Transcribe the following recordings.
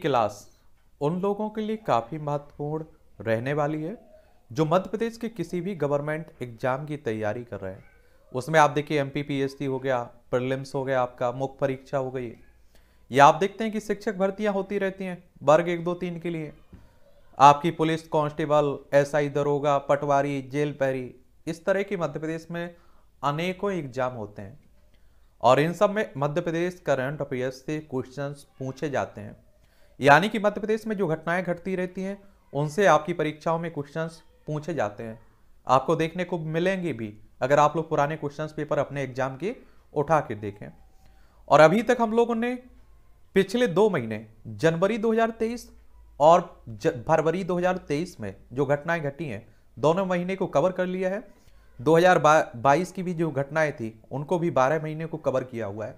class उन लोगों के लिए काफ़ी महत्वपूर्ण रहने वाली है जो मध्य प्रदेश के किसी भी गवर्नमेंट एग्जाम की तैयारी कर रहे हैं उसमें आप देखिए एम पी हो गया प्रलिम्स हो गया आपका मुख्य परीक्षा हो गई या आप देखते हैं कि शिक्षक भर्तियां होती रहती हैं वर्ग एक दो तीन के लिए आपकी पुलिस कांस्टेबल एसआई दरोगा पटवारी जेल पैरी इस तरह के मध्य प्रदेश में अनेकों एग्जाम होते हैं और इन सब में मध्य प्रदेश करंट अफेयर्स से क्वेश्चंस पूछे जाते हैं यानी कि मध्य प्रदेश में जो घटनाएं घटती रहती हैं उनसे आपकी परीक्षाओं में क्वेश्चंस पूछे जाते हैं आपको देखने को मिलेंगे भी अगर आप लोग पुराने क्वेश्चंस पेपर अपने एग्जाम के उठा के देखें और अभी तक हम लोगों ने पिछले दो महीने जनवरी 2023 और फरवरी 2023 में जो घटनाएं घटी हैं दोनों महीने को कवर कर लिया है 2022 की भी जो घटनाएं थी उनको भी 12 महीने को कवर किया हुआ है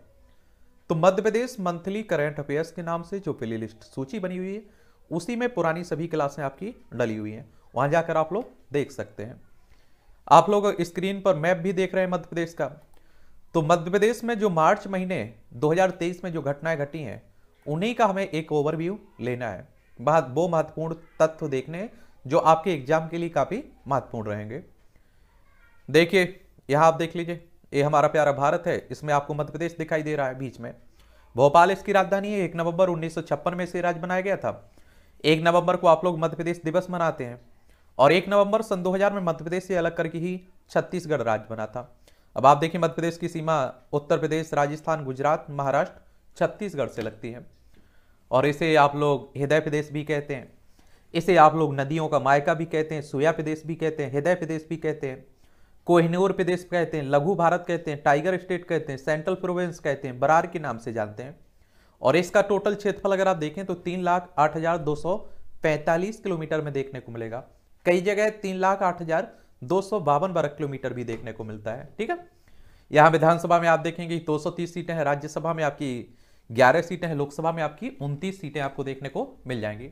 तो Madhya Pradesh monthly current affairs के नाम से जो प्ले लिस्ट सूची बनी हुई है उसी में पुरानी सभी क्लासें आपकी डली हुई हैं वहां जाकर आप लोग देख सकते हैं आप लोग स्क्रीन पर मैप भी देख रहे हैं मध्य प्रदेश का तो मध्य प्रदेश में जो मार्च महीने 2023 में जो घटनाएं घटी हैं उन्हीं का हमें एक ओवरव्यू लेना है वो महत्वपूर्ण तत्व देखने जो आपके एग्जाम के लिए काफ़ी महत्वपूर्ण रहेंगे देखिए यह आप देख लीजिए ये हमारा प्यारा भारत है इसमें आपको मध्य प्रदेश दिखाई दे रहा है बीच में भोपाल इसकी राजधानी है एक नवंबर उन्नीस में इसे राज्य बनाया गया था एक नवंबर को आप लोग मध्य प्रदेश दिवस मनाते हैं और एक नवंबर सन 2000 में मध्य प्रदेश से अलग करके ही छत्तीसगढ़ राज्य बना था अब आप देखिए मध्य प्रदेश की सीमा उत्तर प्रदेश राजस्थान गुजरात महाराष्ट्र छत्तीसगढ़ से लगती है और इसे आप लोग हृदय प्रदेश भी कहते हैं इसे आप लोग नदियों का मायका भी कहते हैं सोया प्रदेश भी कहते हैं हृदय प्रदेश भी कहते हैं कोहिनूर प्रदेश कहते हैं लघु भारत कहते हैं टाइगर स्टेट कहते हैं सेंट्रल प्रोविंस कहते हैं बरार के नाम से जानते हैं और इसका टोटल क्षेत्रफल अगर आप देखें तो तीन लाख आठ हजार दो सौ पैंतालीस किलोमीटर में देखने को मिलेगा कई जगह तीन लाख आठ हजार दो सौ बावन वर्ग किलोमीटर भी देखने को मिलता है ठीक है यहाँ विधानसभा में आप देखेंगे दो सौ तीस सीटें हैं राज्यसभा में आपकी ग्यारह सीटें हैं लोकसभा में आपकी उनतीस सीटें आपको देखने को मिल जाएंगी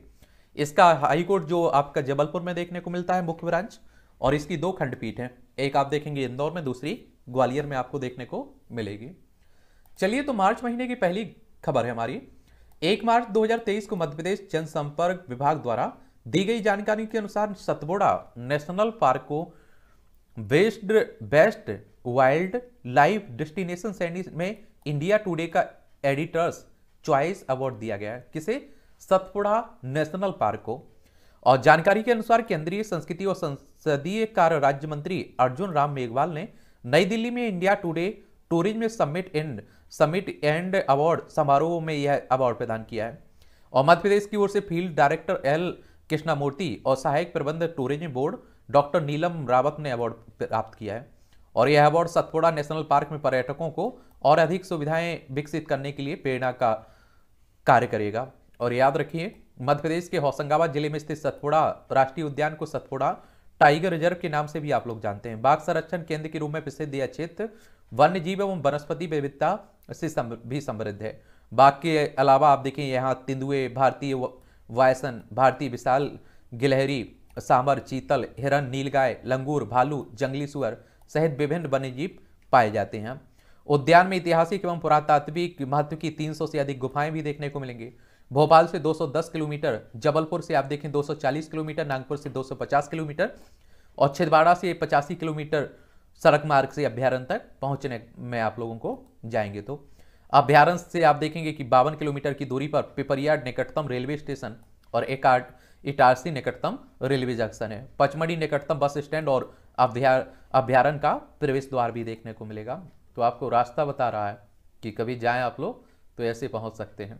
इसका हाईकोर्ट जो आपका जबलपुर में देखने को मिलता है मुख्य ब्रांच और इसकी दो खंडपीठ है एक आप देखेंगे इंदौर में दूसरी ग्वालियर में आपको देखने को मिलेगी चलिए तो मार्च महीने की पहली खबर है हमारी एक मार्च 2023 को मध्य प्रदेश जनसंपर्क विभाग द्वारा दी गई जानकारी के अनुसार सतबोड़ा नेशनल पार्क को best best wildlife destination सैंडी में इंडिया टुडे का एडिटर्स चॉइस अवार्ड दिया गया है किसे सतपुड़ा नेशनल पार्क को और जानकारी के अनुसार केंद्रीय संस्कृति और संसदीय कार्य राज्य मंत्री अर्जुन राम मेघवाल ने नई दिल्ली में India Today tourism summit and summit and award समारोह में यह अवार्ड प्रदान किया है और मध्य प्रदेश की ओर से फील्ड डायरेक्टर एल कृष्णामूर्ति और सहायक प्रबंधक tourism board doctor Neelam Rawat ने अवार्ड प्राप्त किया है और यह अवार्ड सतपुड़ा नेशनल पार्क में पर्यटकों को और अधिक सुविधाएं विकसित करने के लिए प्रेरणा का कार्य करेगा और याद रखिए मध्य प्रदेश के होशंगाबाद जिले में स्थित सतपुड़ा राष्ट्रीय उद्यान को सतपुड़ा टाइगर रिजर्व के नाम से भी आप लोग जानते हैं बाघ संरक्षण केंद्र के रूप में प्रसिद्ध यह क्षेत्र वन्य जीव एवं वनस्पति विविधता से भी समृद्ध है बाघ के अलावा आप देखें यहाँ तेंदुए भारतीय वायसन भारतीय विशाल गिलहरी सांबर चीतल हिरन नीलगाय लंगूर भालू जंगली सुअर सहित विभिन्न वन्यजीव पाए जाते हैं उद्यान में ऐतिहासिक एवं पुरातात्विक महत्व की 300 से अधिक गुफाएं भी देखने को मिलेंगी भोपाल से 210 किलोमीटर जबलपुर से आप देखें 240 किलोमीटर नागपुर से 250 किलोमीटर और छिंदवाड़ा से पचासी किलोमीटर सड़क मार्ग से अभ्यारण तक पहुंचने में आप लोगों को जाएंगे तो अभ्यारण से आप देखेंगे कि बावन किलोमीटर की दूरी पर पिपरिया निकटतम रेलवे स्टेशन और एक इटारसी निकटतम रेलवे जंक्शन है पचमढ़ी निकटतम बस स्टैंड और अभ्यार अभ्यारण का प्रवेश द्वार भी देखने को मिलेगा तो आपको रास्ता बता रहा है कि कभी जाएं आप लोग तो ऐसे पहुंच सकते हैं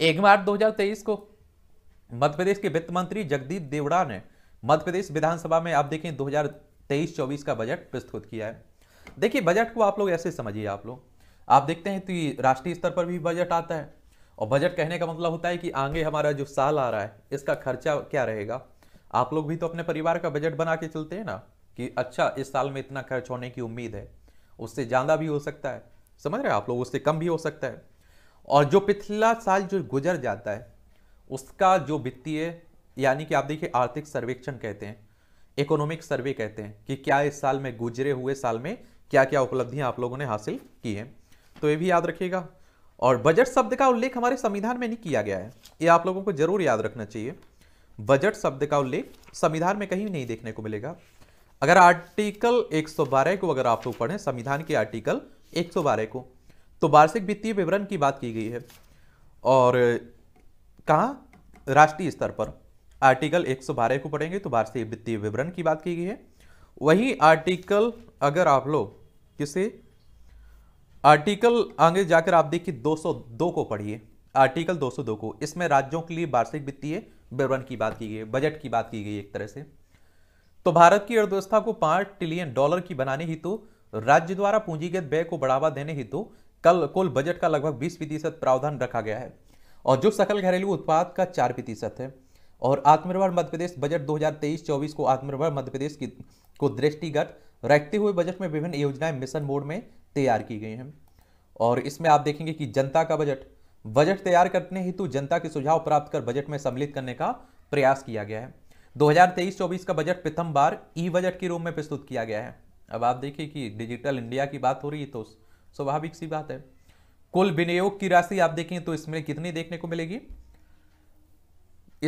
एक मार्च दो को मध्य प्रदेश के वित्त मंत्री जगदीप देवड़ा ने मध्य प्रदेश विधानसभा में आप देखें 2023-24 का बजट प्रस्तुत किया है देखिए बजट को आप लोग ऐसे समझिए आप लोग आप देखते हैं तो राष्ट्रीय स्तर पर भी बजट आता है और बजट कहने का मतलब होता है कि आगे हमारा जो साल आ रहा है इसका खर्चा क्या रहेगा आप लोग भी तो अपने परिवार का बजट बना के चलते हैं ना कि अच्छा इस साल में इतना खर्च होने की उम्मीद है उससे ज़्यादा भी हो सकता है समझ रहे हैं आप लोग उससे कम भी हो सकता है और जो पिछला साल जो गुजर जाता है उसका जो वित्तीय यानी कि आप देखिए आर्थिक सर्वेक्षण कहते हैं इकोनॉमिक सर्वे कहते हैं कि क्या इस साल में गुजरे हुए साल में क्या क्या उपलब्धियां आप लोगों ने हासिल की हैं तो ये भी याद रखिएगा और बजट शब्द का उल्लेख हमारे संविधान में नहीं किया गया है ये आप लोगों को जरूर याद रखना चाहिए बजट शब्द का उल्लेख संविधान में कहीं नहीं देखने को मिलेगा अगर आर्टिकल 112 को अगर आप लोग पढ़ें संविधान के आर्टिकल 112 को तो वार्षिक वित्तीय विवरण की बात की गई है और कहाँ राष्ट्रीय स्तर पर आर्टिकल 112 को पढ़ेंगे तो वार्षिक वित्तीय विवरण की बात की गई है वही आर्टिकल अगर आप लोग किसे आर्टिकल आगे जाकर आप देखिए 202 को पढ़िए आर्टिकल 202 को इसमें राज्यों के लिए वार्षिक वित्तीय विवरण की बात की गई है बजट की बात की गई एक तरह से तो भारत की अर्थव्यवस्था को पांच ट्रिलियन डॉलर की बनाने हेतु तो राज्य द्वारा पूंजीगत व्यय को बढ़ावा देने हेतु तो कल कुल बजट का लगभग 20 प्रतिशत प्रावधान रखा गया है और जो सकल घरेलू उत्पाद का चार प्रतिशत है और आत्मनिर्भर मध्य प्रदेश बजट 2023-24 को आत्मनिर्भर मध्य प्रदेश की को दृष्टिगत रखते हुए बजट में विभिन्न योजनाएं मिशन मोड में तैयार की गई हैं और इसमें आप देखेंगे कि जनता का बजट बजट तैयार करने हेतु जनता के सुझाव प्राप्त कर बजट में सम्मिलित करने का प्रयास किया गया है 2023-24 का बजट प्रथम बार ई बजट के रूप में प्रस्तुत किया गया है अब आप देखिए कि डिजिटल इंडिया की बात हो रही है तो स्वाभाविक सी बात है कुल विनियोग की राशि आप देखें तो इसमें कितनी देखने को मिलेगी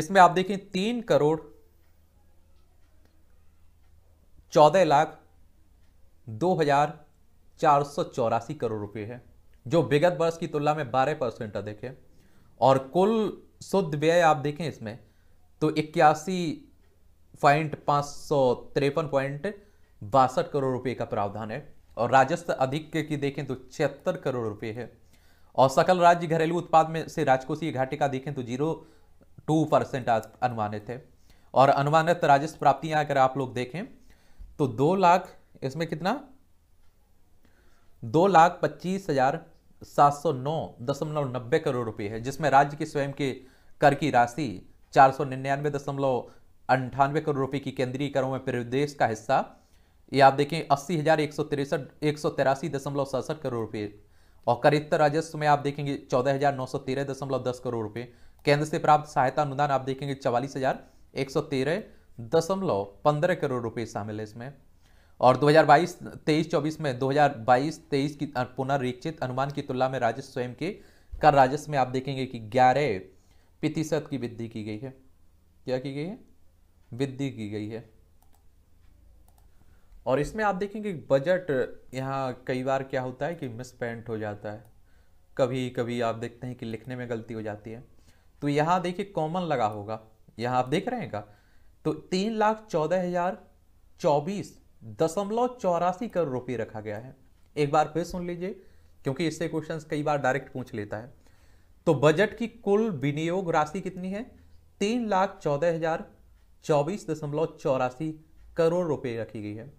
इसमें आप देखें तीन करोड़ चौदह लाख दो हजार चार सौ चौरासी करोड़ रुपए है जो विगत वर्ष की तुलना में बारह परसेंट अधिक है और कुल शुद्ध व्यय आप देखें इसमें तो इक्यासी पॉइंट पाँच सौ तिरपन पॉइंट बासठ करोड़ रुपए का प्रावधान है और राजस्व अधिक की देखें तो छिहत्तर करोड़ रुपए है और सकल राज्य घरेलू उत्पाद में से राजकोषीय घाटे का देखें तो जीरो टू परसेंट अनुमानित है और अनुमानित राजस्व प्राप्तियां अगर आप लोग देखें तो दो लाख इसमें कितना दो लाख पच्चीस हजार सात सौ नौ दशमलव नब्बे करोड़ रुपए है जिसमें राज्य के स्वयं के कर की राशि चार सौ निन्यानवे दशमलव अंठानवे करोड़ रुपए की केंद्रीय करों में प्रदेश का हिस्सा ये आप देखें अस्सी हज़ार एक सौ तिरसठ एक सौ तिरासी दशमलव सड़सठ करोड़ रुपये और करित्व राजस्व में आप देखेंगे चौदह हज़ार नौ सौ तेरह दशमलव दस करोड़ रुपये केंद्र से प्राप्त सहायता अनुदान आप देखेंगे चवालीस हज़ार एक सौ तेरह दशमलव पंद्रह करोड़ रुपये शामिल है इसमें और 2022 23 24 में 2022 23 की पुनरीक्षित अनुमान की तुलना में राजस्व स्वयं के कर राजस्व में आप देखेंगे कि ग्यारह प्रतिशत की वृद्धि की गई है क्या की गई है वृद्धि की गई है और इसमें आप देखेंगे बजट यहाँ कई बार क्या होता है कि मिसपेंट हो जाता है कभी कभी आप देखते हैं कि लिखने में गलती हो जाती है तो यहाँ देखिए कॉमन लगा होगा यहाँ आप देख रहे हैं का तो तीन लाख चौदह हजार चौबीस दशमलव चौरासी करोड़ रुपये रखा गया है एक बार फिर सुन लीजिए क्योंकि इससे क्वेश्चन कई बार डायरेक्ट पूछ लेता है तो बजट की कुल विनियोग राशि कितनी है तीन लाख चौदह हजार चौबीस दशमलव चौरासी करोड़ रुपए रखी गई है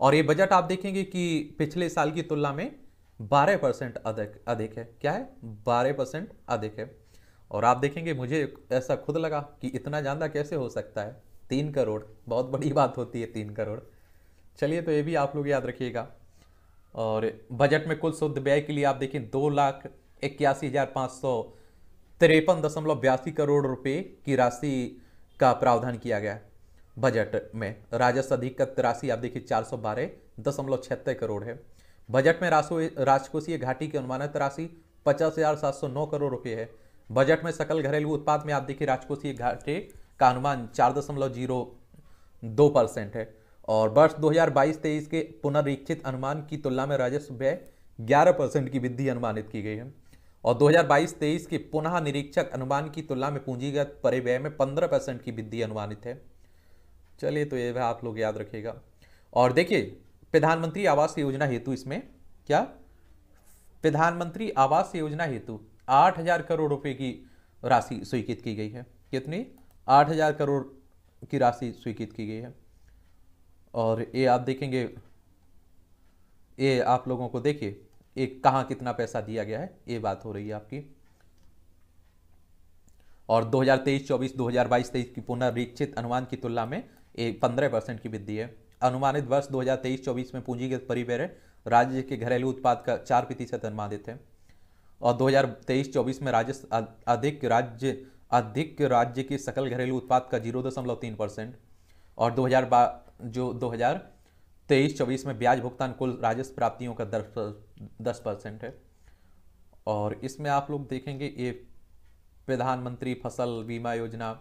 और ये बजट आप देखेंगे कि पिछले साल की तुलना में 12 परसेंट अधिक अधिक है क्या है 12 परसेंट अधिक है और आप देखेंगे मुझे ऐसा खुद लगा कि इतना ज़्यादा कैसे हो सकता है तीन करोड़ बहुत बड़ी बात होती है तीन करोड़ चलिए तो ये भी आप लोग याद रखिएगा और बजट में कुल शुद्ध व्यय के लिए आप देखें दो लाख इक्यासी हज़ार पाँच सौ तिरपन दशमलव बयासी करोड़ रुपए की राशि का प्रावधान किया गया है बजट में राजस्व अधिक राशि आप देखिए चार सौ बारह दशमलव छिहत्तर करोड़ है बजट में राजकोषीय घाटी की अनुमानित राशि पचास हजार सात सौ नौ करोड़ रुपये है बजट में सकल घरेलू उत्पाद में आप देखिए राजकोषीय घाटे का अनुमान चार दशमलव जीरो दो परसेंट है और वर्ष दो हजार बाईस तेईस के पुनरीक्षित अनुमान की तुलना में राजस्व व्यय ग्यारह परसेंट की वृद्धि अनुमानित की गई है और 2022-23 के पुनः निरीक्षक अनुमान की तुलना में पूंजीगत परिव्यय में 15 परसेंट की वृद्धि अनुमानित है चलिए तो ये आप लोग याद रखिएगा और देखिए प्रधानमंत्री आवास योजना हेतु इसमें क्या प्रधानमंत्री आवास योजना हेतु आठ हजार करोड़ रुपए की राशि स्वीकृत की गई है कितनी आठ हजार करोड़ की राशि स्वीकृत की गई है और ये आप देखेंगे ये आप लोगों को देखिए एक कहाँ कितना पैसा दिया गया है ये बात हो रही है आपकी और 2023, 24, 2022, 23 की पुनर्वीक्षित अनुमान की तुलना में पंद्रह परसेंट की वृद्धि है अनुमानित वर्ष 2023-24 में पूंजीगत परिव्यय राज्य के घरेलू उत्पाद का चार प्रतिशत अनुमानित है और 2023-24 में राज्य अधिक राज्य अधिक राज्य के सकल घरेलू उत्पाद का जीरो दशमलव तीन परसेंट और दो हजार जो दो हजार तेईस चौबीस में ब्याज भुगतान कुल राजस्व प्राप्तियों का दस दस परसेंट है और इसमें आप लोग देखेंगे ये प्रधानमंत्री फसल बीमा योजना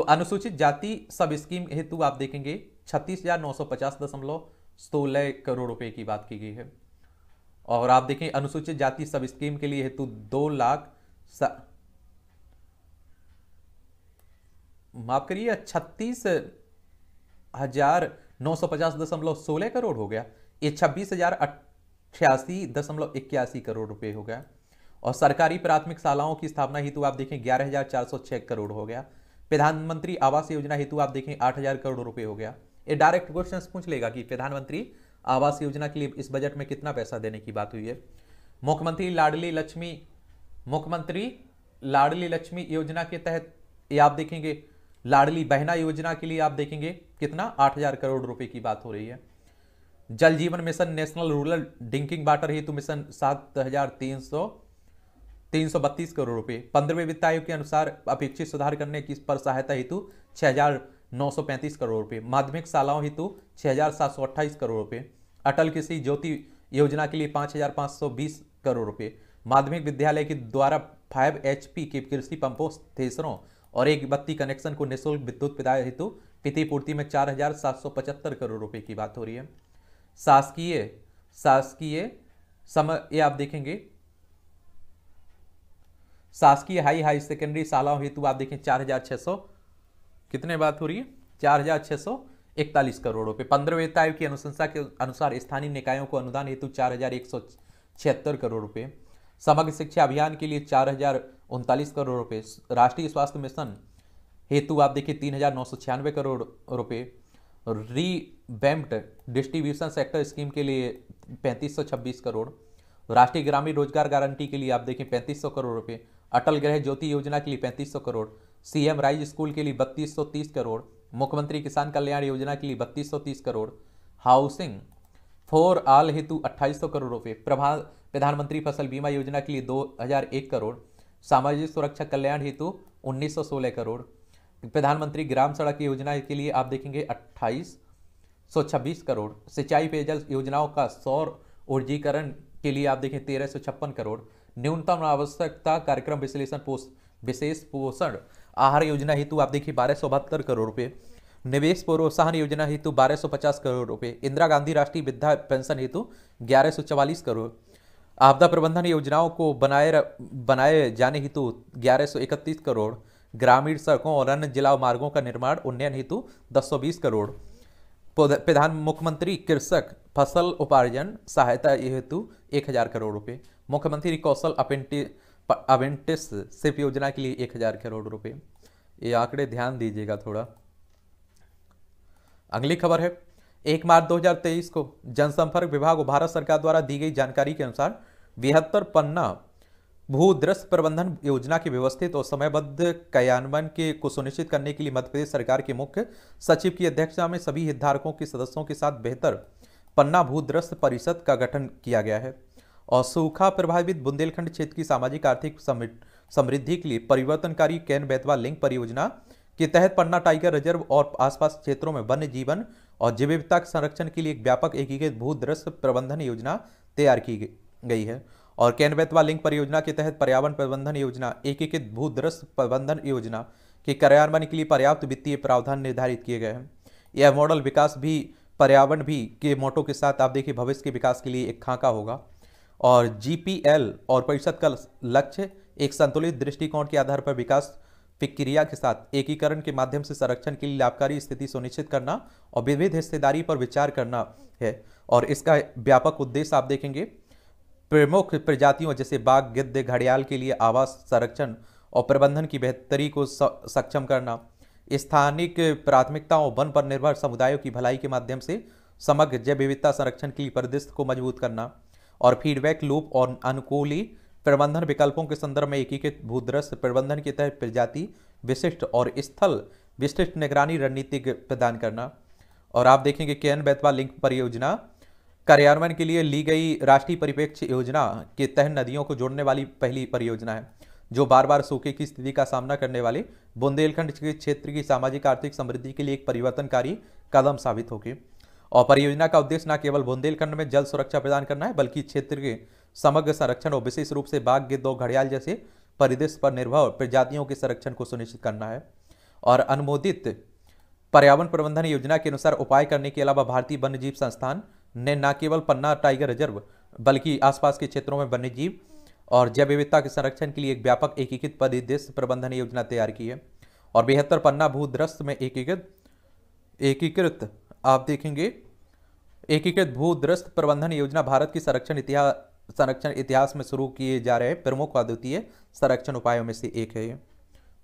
तो अनुसूचित जाति सब स्कीम हेतु आप देखेंगे छत्तीस हजार नौ सौ पचास दशमलव सोलह करोड़ रुपए की बात की गई है और आप देखें अनुसूचित जाति सब स्कीम के लिए हेतु दो लाख माफ करिए छत्तीस हजार नौ सौ पचास दशमलव सोलह करोड़ हो गया ये छब्बीस हजार अठासी दशमलव इक्यासी करोड़ रुपए हो गया और सरकारी प्राथमिक शालाओं की स्थापना हेतु आप देखें ग्यारह हजार चार सौ छह करोड़ हो गया प्रधानमंत्री आवास योजना हेतु आप देखें आठ हजार करोड़ रुपए हो गया ये डायरेक्ट क्वेश्चन पूछ लेगा कि प्रधानमंत्री आवास योजना के लिए इस बजट में कितना पैसा देने की बात हुई है मुख्यमंत्री लाडली लक्ष्मी मुख्यमंत्री लाडली लक्ष्मी योजना के तहत ये आप देखेंगे लाडली बहना योजना के लिए आप देखेंगे कितना आठ हजार करोड़ रुपए की बात हो रही है Jal Jeevan mission national rural drinking water हेतु मिशन सात हजार तीन सौ 332 करोड़ रुपए पंद्रहवें वित्त आयोग के अनुसार अपेक्षित सुधार करने की पर सहायता हेतु छः करोड़ रुपए माध्यमिक शालाओं हेतु छः करोड़ रुपए अटल कृषि ज्योति योजना के लिए पाँच करोड़ रुपए माध्यमिक विद्यालय के द्वारा फाइव एच के कृषि पंपों थेसरों और एक बत्ती कनेक्शन को निःशुल्क विद्युत प्रदाय हेतु प्रतिपूर्ति में चार हजार सात सौ पचहत्तर करोड़ रुपए की बात हो रही है शासकीय शासकीय समय ये आप देखेंगे शासकीय हाई हाई सेकेंडरी शालाओं हेतु आप देखें चार हजार छह सौ कितने बात हो रही है चार हजार छह सौ इकतालीस करोड़ रुपये पंद्रह आयोग की अनुशंसा के अनुसार स्थानीय निकायों को अनुदान हेतु चार हजार एक सौ छिहत्तर करोड़ रुपये समग्र शिक्षा अभियान के लिए चार हजार उनतालीस करोड़ रुपये राष्ट्रीय स्वास्थ्य मिशन हेतु आप देखिए तीन हजार नौ सौ छियानवे करोड़ रुपये बैम्प्ड डिस्ट्रीब्यूशन सेक्टर स्कीम के लिए पैंतीस सौ छब्बीस करोड़ राष्ट्रीय ग्रामीण रोजगार गारंटी के लिए आप देखें पैंतीस सौ करोड़ रुपये अटल गृह ज्योति योजना के लिए 3500 करोड़ सीएम राइज स्कूल के लिए 3230 करोड़ मुख्यमंत्री किसान कल्याण योजना के लिए 3230 करोड़ हाउसिंग फोर आल हेतु 2800 करोड़ रुपये प्रभा प्रधानमंत्री फसल बीमा योजना के लिए 2001 करोड़ सामाजिक सुरक्षा कल्याण हेतु 1916 करोड़ प्रधानमंत्री ग्राम सड़क योजना के लिए आप देखेंगे अट्ठाईस सौ छब्बीस करोड़ सिंचाई पेयजल योजनाओं का सौर ऊर्जीकरण के लिए आप देखें तेरह सौ छप्पन करोड़ न्यूनतम आवश्यकता कार्यक्रम विश्लेषण विशेष पोषण आहार योजना हेतु आप देखिए बारह सौ बहत्तर करोड़ रुपये निवेश प्रोत्साहन योजना हेतु 1250 करोड़ रुपए इंदिरा गांधी राष्ट्रीय विद्या पेंशन हेतु 1144 करोड़ आपदा प्रबंधन योजनाओं को बनाए बनाए जाने हेतु 1131 करोड़ ग्रामीण सड़कों और अन्य जिला मार्गों का निर्माण उन्नयन हेतु 1020 करोड़ प्रधान मुख्यमंत्री कृषक फसल उपार्जन सहायता हेतु हज़ार करोड़ रुपये मुख्यमंत्री कौशल अपेंटी अवेंटिस योजना के लिए एक हज़ार करोड़ रुपए ये आंकड़े ध्यान दीजिएगा थोड़ा अगली खबर है एक मार्च 2023 को जनसंपर्क विभाग और भारत सरकार द्वारा दी गई जानकारी के अनुसार बिहत्तर पन्ना भूदृश्य प्रबंधन योजना के व्यवस्थित और समयबद्ध क्रियान्वयन के को सुनिश्चित करने के लिए मध्यप्रदेश सरकार के मुख्य सचिव की अध्यक्षता में सभी हितधारकों के सदस्यों के साथ बेहतर पन्ना भूदृश्य परिषद का गठन किया गया है और सूखा प्रभावित बुंदेलखंड क्षेत्र की सामाजिक आर्थिक समृद्धि के लिए परिवर्तनकारी कैन बेतवा लिंक परियोजना के तहत पन्ना टाइगर रिजर्व और आसपास क्षेत्रों में वन्य जीवन और जीविकता के संरक्षण के लिए एक व्यापक एकीकृत भूदृश्य प्रबंधन योजना तैयार की गई है और कैन बैतवा लिंक परियोजना के तहत पर्यावरण प्रबंधन योजना एकीकृत भूदृश्य प्रबंधन योजना के कार्यान्वयन के लिए पर्याप्त वित्तीय प्रावधान निर्धारित किए गए हैं यह मॉडल विकास भी पर्यावरण भी के मोटो के साथ आप देखिए भविष्य के विकास के लिए एक खाका होगा और जीपीएल और परिषद का लक्ष्य एक संतुलित दृष्टिकोण के आधार पर विकास प्रक्रिया के साथ एकीकरण के माध्यम से संरक्षण के लिए लाभकारी स्थिति सुनिश्चित करना और विविध हिस्सेदारी पर विचार करना है और इसका व्यापक उद्देश्य आप देखेंगे प्रमुख प्रजातियों जैसे बाघ गिद्ध घड़ियाल के लिए आवास संरक्षण और प्रबंधन की बेहतरी को सक्षम करना स्थानिक प्राथमिकताओं वन पर निर्भर समुदायों की भलाई के माध्यम से समग्र जैव विविधता संरक्षण के लिए परिदृश्य को मजबूत करना और फीडबैक लूप और अनुकूली प्रबंधन विकल्पों के संदर्भ में एकीकृत भूदृश्य प्रबंधन के तहत प्रजाति विशिष्ट और स्थल विशिष्ट निगरानी रणनीति प्रदान करना और आप देखेंगे के एन बैतवा लिंक परियोजना कार्यान्वयन के लिए ली गई राष्ट्रीय परिप्रेक्ष्य योजना के तहत नदियों को जोड़ने वाली पहली परियोजना है जो बार बार सूखे की स्थिति का सामना करने वाले बुंदेलखंड के क्षेत्र की सामाजिक आर्थिक समृद्धि के लिए एक परिवर्तनकारी कदम साबित होगी और परियोजना का उद्देश्य न केवल बुंदेलखंड में जल सुरक्षा प्रदान करना है बल्कि क्षेत्र के समग्र संरक्षण और विशेष रूप से बाघ गिद्ध घड़ियाल जैसे परिदृश्य पर निर्भर प्रजातियों के संरक्षण को सुनिश्चित करना है और अनुमोदित पर्यावरण प्रबंधन योजना के अनुसार उपाय करने के अलावा भारतीय वन्यजीव संस्थान ने न केवल पन्ना टाइगर रिजर्व बल्कि आसपास के क्षेत्रों में वन्यजीव और जैव विविधता के संरक्षण के लिए एक व्यापक एकीकृत परिदृश्य प्रबंधन योजना तैयार की है और बेहतर पन्ना भूदृश्य में एकीकृत एकीकृत आप देखेंगे एकीकृत भूद्रस्त प्रबंधन योजना भारत की संरक्षण इतिहास संरक्षण इतिहास में शुरू किए जा रहे प्रमुख अद्वितीय संरक्षण उपायों में से एक है ये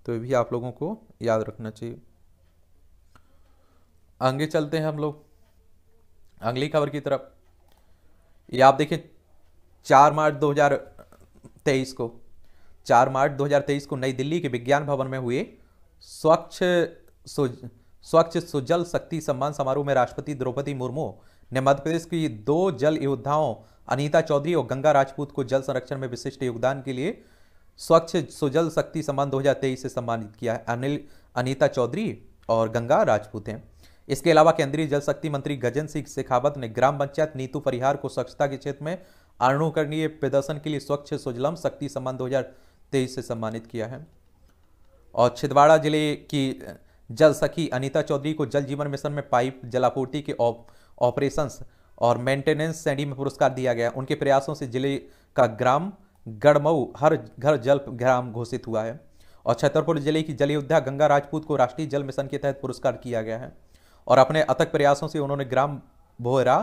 तो भी आप लोगों को याद रखना चाहिए आगे चलते हैं हम लोग अगली खबर की तरफ ये आप देखें चार मार्च 2023 को चार मार्च 2023 को नई दिल्ली के विज्ञान भवन में हुए स्वच्छ स्वच्छ सुजल शक्ति सम्मान समारोह में राष्ट्रपति द्रौपदी मुर्मू ने मध्य प्रदेश की दो जल योद्धाओं अनीता चौधरी और गंगा राजपूत को जल संरक्षण में विशिष्ट योगदान के लिए स्वच्छ सुजल शक्ति सम्मान 2023 से सम्मानित किया है अनिल अनीता चौधरी और गंगा राजपूत हैं इसके अलावा केंद्रीय जल शक्ति मंत्री गजेंद्र सिंह शेखावत ने ग्राम पंचायत नीतू परिहार को स्वच्छता के क्षेत्र में अनुकरणीय प्रदर्शन के लिए स्वच्छ सुजलम शक्ति सम्मान दो से सम्मानित किया है और छिंदवाड़ा जिले की जल सखी अनिता चौधरी को जल जीवन मिशन में पाइप जलापूर्ति के ऑपरेशंस और मेंटेनेंस श्रेणी में पुरस्कार दिया गया उनके प्रयासों से जिले का ग्राम गढ़मऊ हर घर जल ग्राम घोषित हुआ है और छतरपुर जिले की जल योद्धा गंगा राजपूत को राष्ट्रीय जल मिशन के तहत पुरस्कार किया गया है और अपने अथक प्रयासों से उन्होंने ग्राम भोयरा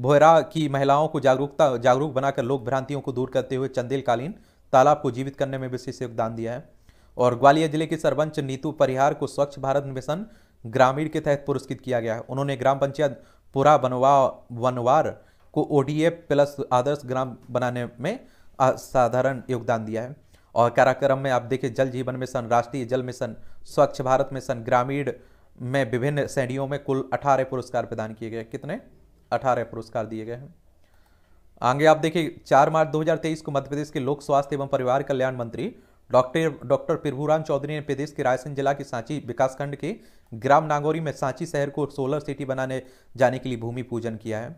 भोयरा की महिलाओं को जागरूकता जागरूक बनाकर लोक भ्रांतियों को दूर करते हुए चंदेलकालीन तालाब को जीवित करने में विशेष योगदान दिया है और ग्वालियर जिले की सरपंच नीतू परिहार को स्वच्छ भारत मिशन ग्रामीण के तहत पुरस्कृत किया गया है उन्होंने ग्राम पंचायत पुरा बनवा वनवार को ओडीएफ प्लस आदर्श ग्राम बनाने में असाधारण योगदान दिया है और कार्यक्रम में आप देखिए जल जीवन मिशन राष्ट्रीय जल मिशन स्वच्छ भारत मिशन ग्रामीण में विभिन्न श्रेणियों में कुल अठारह पुरस्कार प्रदान किए गए कितने अठारह पुरस्कार दिए गए हैं आगे आप देखिए 4 मार्च 2023 को मध्य प्रदेश के लोक स्वास्थ्य एवं परिवार कल्याण मंत्री डॉक्टर डॉक्टर प्रभुराम चौधरी ने प्रदेश के रायसेन जिला के सांची विकासखंड के ग्राम नागौरी में सांची शहर को सोलर सिटी बनाने जाने के लिए भूमि पूजन किया है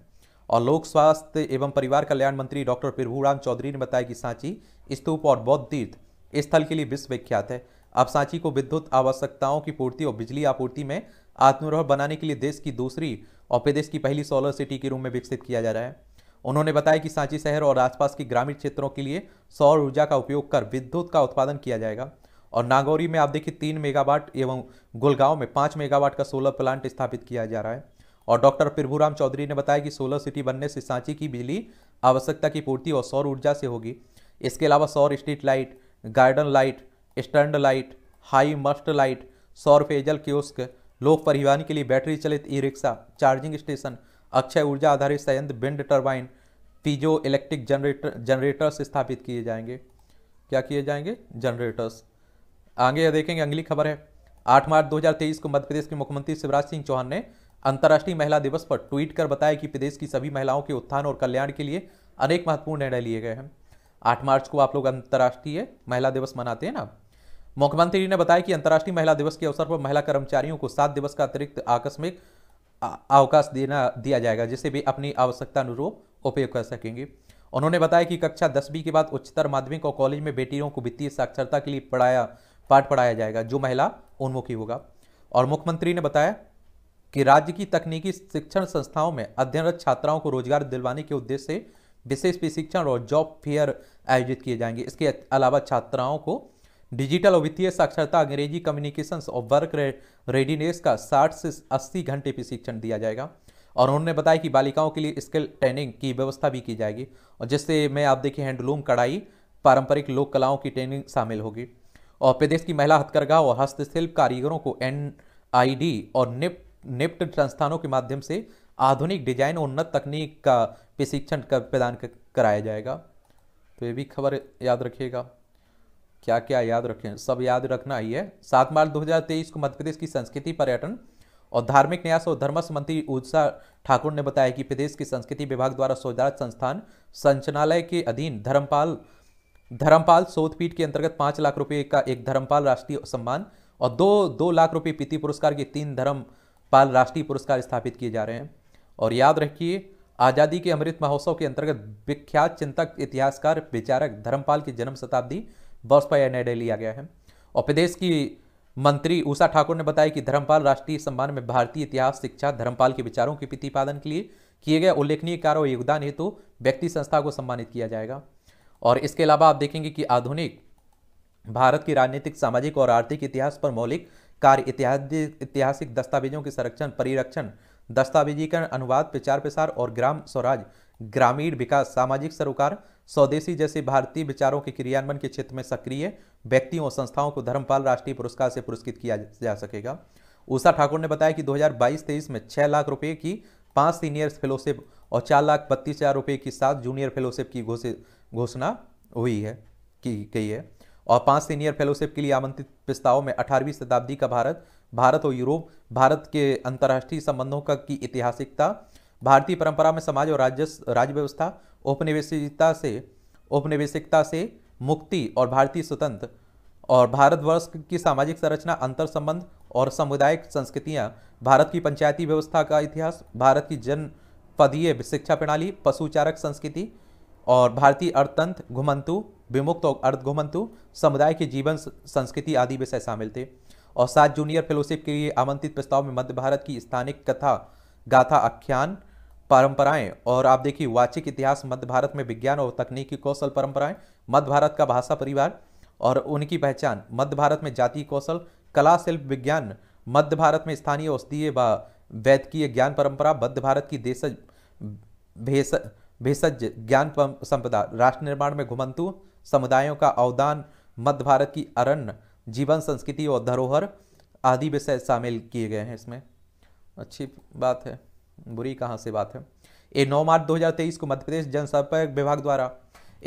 और लोक स्वास्थ्य एवं परिवार कल्याण मंत्री डॉक्टर प्रभुराम चौधरी ने बताया कि सांची स्तूप और बौद्ध तीर्थ स्थल के लिए विश्वविख्यात है अब सांची को विद्युत आवश्यकताओं की पूर्ति और बिजली आपूर्ति में आत्मनिर्भर बनाने के लिए देश की दूसरी और प्रदेश की पहली सोलर सिटी के रूप में विकसित किया जा रहा है उन्होंने बताया कि सांची शहर और आसपास के ग्रामीण क्षेत्रों के लिए सौर ऊर्जा का उपयोग कर विद्युत का उत्पादन किया जाएगा और नागौरी में आप देखिए तीन मेगावाट एवं गुलगांव में पाँच मेगावाट का सोलर प्लांट स्थापित किया जा रहा है और डॉक्टर प्रभुराम चौधरी ने बताया कि सोलर सिटी बनने से सांची की बिजली आवश्यकता की पूर्ति और सौर ऊर्जा से होगी इसके अलावा सौर street light garden light stand light high mast light सौर पेयजल कियोस्क लोक परिवहन के लिए बैटरी चलित ई रिक्शा चार्जिंग स्टेशन अक्षय ऊर्जा आधारित संयंत्र wind turbine piezo electric generator generators स्थापित किए जाएंगे क्या किए जाएंगे जनरेटर्स आगे देखेंगे अगली खबर है आठ मार्च 2023 को मध्य प्रदेश के मुख्यमंत्री शिवराज सिंह चौहान ने अंतर्राष्ट्रीय महिला दिवस पर ट्वीट कर बताया कि प्रदेश की सभी महिलाओं के उत्थान और कल्याण के लिए अनेक महत्वपूर्ण निर्णय लिए गए हैं आठ मार्च को आप लोग अंतर्राष्ट्रीय महिला दिवस मनाते हैं ना मुख्यमंत्री ने बताया कि अंतर्राष्ट्रीय महिला दिवस के अवसर पर महिला कर्मचारियों को सात दिवस का अतिरिक्त आकस्मिक अवकाश देना दिया जाएगा जिसे भी अपनी आवश्यकता अनुरूप उपयोग कर सकेंगे उन्होंने बताया कि कक्षा दसवीं के बाद उच्चतर माध्यमिक और कॉलेज में बेटियों को वित्तीय साक्षरता के लिए पढ़ाया पाठ पढ़ाया जाएगा जो महिला उन्मुखी होगा और मुख्यमंत्री ने बताया कि राज्य की तकनीकी शिक्षण संस्थाओं में अध्ययनरत छात्राओं को रोजगार दिलवाने के उद्देश्य से विशेष प्रशिक्षण और जॉब फेयर आयोजित किए जाएंगे इसके अलावा छात्राओं को डिजिटल और वित्तीय साक्षरता अंग्रेजी कम्युनिकेशन और वर्क रेडीनेस का 60 से 80 घंटे प्रशिक्षण दिया जाएगा और उन्होंने बताया कि बालिकाओं के लिए स्किल ट्रेनिंग की व्यवस्था भी की जाएगी और जिससे मैं आप देखिए हैंडलूम कढ़ाई पारंपरिक लोक कलाओं की ट्रेनिंग शामिल होगी और प्रदेश की महिला हथकरघा और हस्तशिल्प कारीगरों को एन और निप निप्ट संस्थानों के माध्यम से आधुनिक डिजाइन और उन्नत तकनीक का प्रशिक्षण प्रदान कराया जाएगा तो ये भी खबर याद रखिएगा क्या क्या याद रखें सब याद रखना ही है सात मार्च 2023 को मध्य प्रदेश की संस्कृति पर्यटन और धार्मिक न्यास और धर्मस मंत्री ऊर्जा ठाकुर ने बताया कि प्रदेश की संस्कृति विभाग द्वारा स्वजात संस्थान संचालय के अधीन धर्मपाल धर्मपाल शोधपीठ के अंतर्गत पाँच लाख रुपये का एक धर्मपाल राष्ट्रीय सम्मान और दो दो लाख रुपये पीति पुरस्कार के तीन धर्मपाल राष्ट्रीय पुरस्कार स्थापित किए जा रहे हैं और याद रखिए आज़ादी के अमृत महोत्सव के अंतर्गत विख्यात चिंतक इतिहासकार विचारक धर्मपाल की जन्म शताब्दी बसपा पर यह निर्णय लिया गया है और प्रदेश की मंत्री उषा ठाकुर ने बताया कि धर्मपाल राष्ट्रीय सम्मान में भारतीय इतिहास शिक्षा धर्मपाल के विचारों के प्रतिपादन के लिए किए गए उल्लेखनीय कार्य और योगदान हेतु तो व्यक्ति संस्था को सम्मानित किया जाएगा और इसके अलावा आप देखेंगे कि आधुनिक भारत की राजनीतिक सामाजिक और आर्थिक इतिहास पर मौलिक कार्य ऐतिहासिक दस्तावेजों के संरक्षण परिरक्षण दस्तावेजीकरण अनुवाद प्रचार प्रसार और ग्राम स्वराज ग्रामीण विकास सामाजिक सरोकार स्वदेशी जैसे भारतीय विचारों के क्रियान्वयन के क्षेत्र में सक्रिय व्यक्तियों और संस्थाओं को धर्मपाल राष्ट्रीय पुरस्कार से पुरस्कृत किया जा सकेगा उषा ठाकुर ने बताया कि 2022-23 में 6 लाख रुपए की पांच सीनियर फेलोशिप और चार लाख बत्तीस हज़ार रुपये की सात जूनियर फेलोशिप की घोषणा हुई है की गई है और पांच सीनियर फेलोशिप के लिए आमंत्रित प्रस्ताव में अठारहवीं शताब्दी का भारत भारत और यूरोप भारत के अंतर्राष्ट्रीय संबंधों का की ऐतिहासिकता भारतीय परंपरा में समाज और राज्य राज्य व्यवस्था औपनिवेशिकता से औपनिवेशिकता से मुक्ति और भारतीय स्वतंत्र और भारतवर्ष की सामाजिक संरचना अंतर संबंध और सामुदायिक संस्कृतियाँ भारत की पंचायती व्यवस्था का इतिहास भारत की जनपदीय शिक्षा प्रणाली पशुचारक संस्कृति और भारतीय अर्थतंत्र घुमंतु विमुक्त और अर्ध घुमंतु समुदाय के जीवन संस्कृति आदि विषय शामिल थे और सात जूनियर फेलोशिप के लिए आमंत्रित प्रस्ताव में मध्य भारत की स्थानिक कथा गाथा आख्यान परंपराएं और आप देखिए वाचिक इतिहास मध्य भारत में विज्ञान और तकनीकी कौशल परंपराएं मध्य भारत का भाषा परिवार और उनकी पहचान मध्य भारत में जातीय कौशल कला शिल्प विज्ञान मध्य भारत में स्थानीय औषधीय व वैद्यकीय ज्ञान परंपरा मध्य भारत की देश भेष भेषज ज्ञान संपदा राष्ट्र निर्माण में घुमंतु समुदायों का अवदान मध्य भारत की अरण्य जीवन संस्कृति और धरोहर आदि विषय शामिल किए गए हैं इसमें अच्छी बात है बुरी कहाँ से बात है ये 9 मार्च 2023 को मध्य प्रदेश जनसंपर्क विभाग द्वारा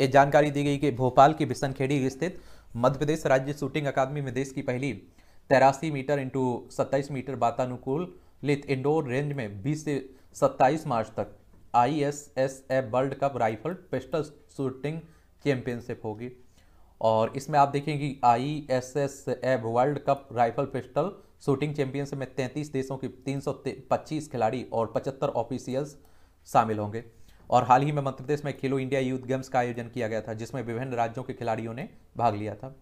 ये जानकारी दी गई कि भोपाल के बिसनखेड़ी स्थित मध्य प्रदेश राज्य शूटिंग अकादमी में देश की पहली तेरासी मीटर इंटू सत्ताईस मीटर वातानुकूलित इंडोर रेंज में 20 से 27 मार्च तक I S S A world cup rifle pistol shooting championship होगी और इसमें आप देखेंगे I S S F world cup rifle pistol shooting championship में 33 देशों के 325 खिलाड़ी और 75 ऑफिसियल्स शामिल होंगे और हाल ही में मध्य प्रदेश में खेलो इंडिया यूथ गेम्स का आयोजन किया गया था जिसमें विभिन्न राज्यों के खिलाड़ियों ने भाग लिया था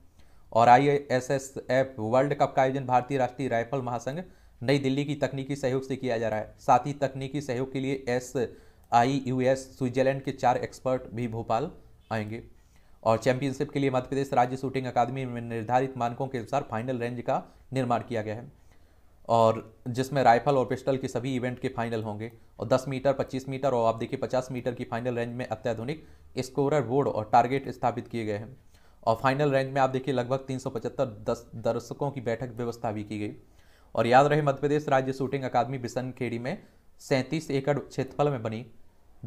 और I S S F world cup का आयोजन भारतीय राष्ट्रीय राइफल महासंघ नई दिल्ली की तकनीकी सहयोग से किया जा रहा है साथ ही तकनीकी सहयोग के लिए S I U S Switzerland के चार एक्सपर्ट भी भोपाल आएंगे और चैंपियनशिप के लिए मध्य प्रदेश राज्य शूटिंग अकादमी में निर्धारित मानकों के अनुसार फाइनल रेंज का निर्माण किया गया है और जिसमें राइफल और पिस्टल के सभी इवेंट के फाइनल होंगे और 10 मीटर 25 मीटर और आप देखिए 50 मीटर की फाइनल रेंज में अत्याधुनिक स्कोरर बोर्ड और टारगेट स्थापित किए गए हैं और फाइनल रेंज में आप देखिए लगभग तीन दर्शकों की बैठक व्यवस्था भी की गई और याद रहे मध्य प्रदेश राज्य शूटिंग अकादमी बिसन खेड़ी में सैंतीस एकड़ क्षेत्रफल में बनी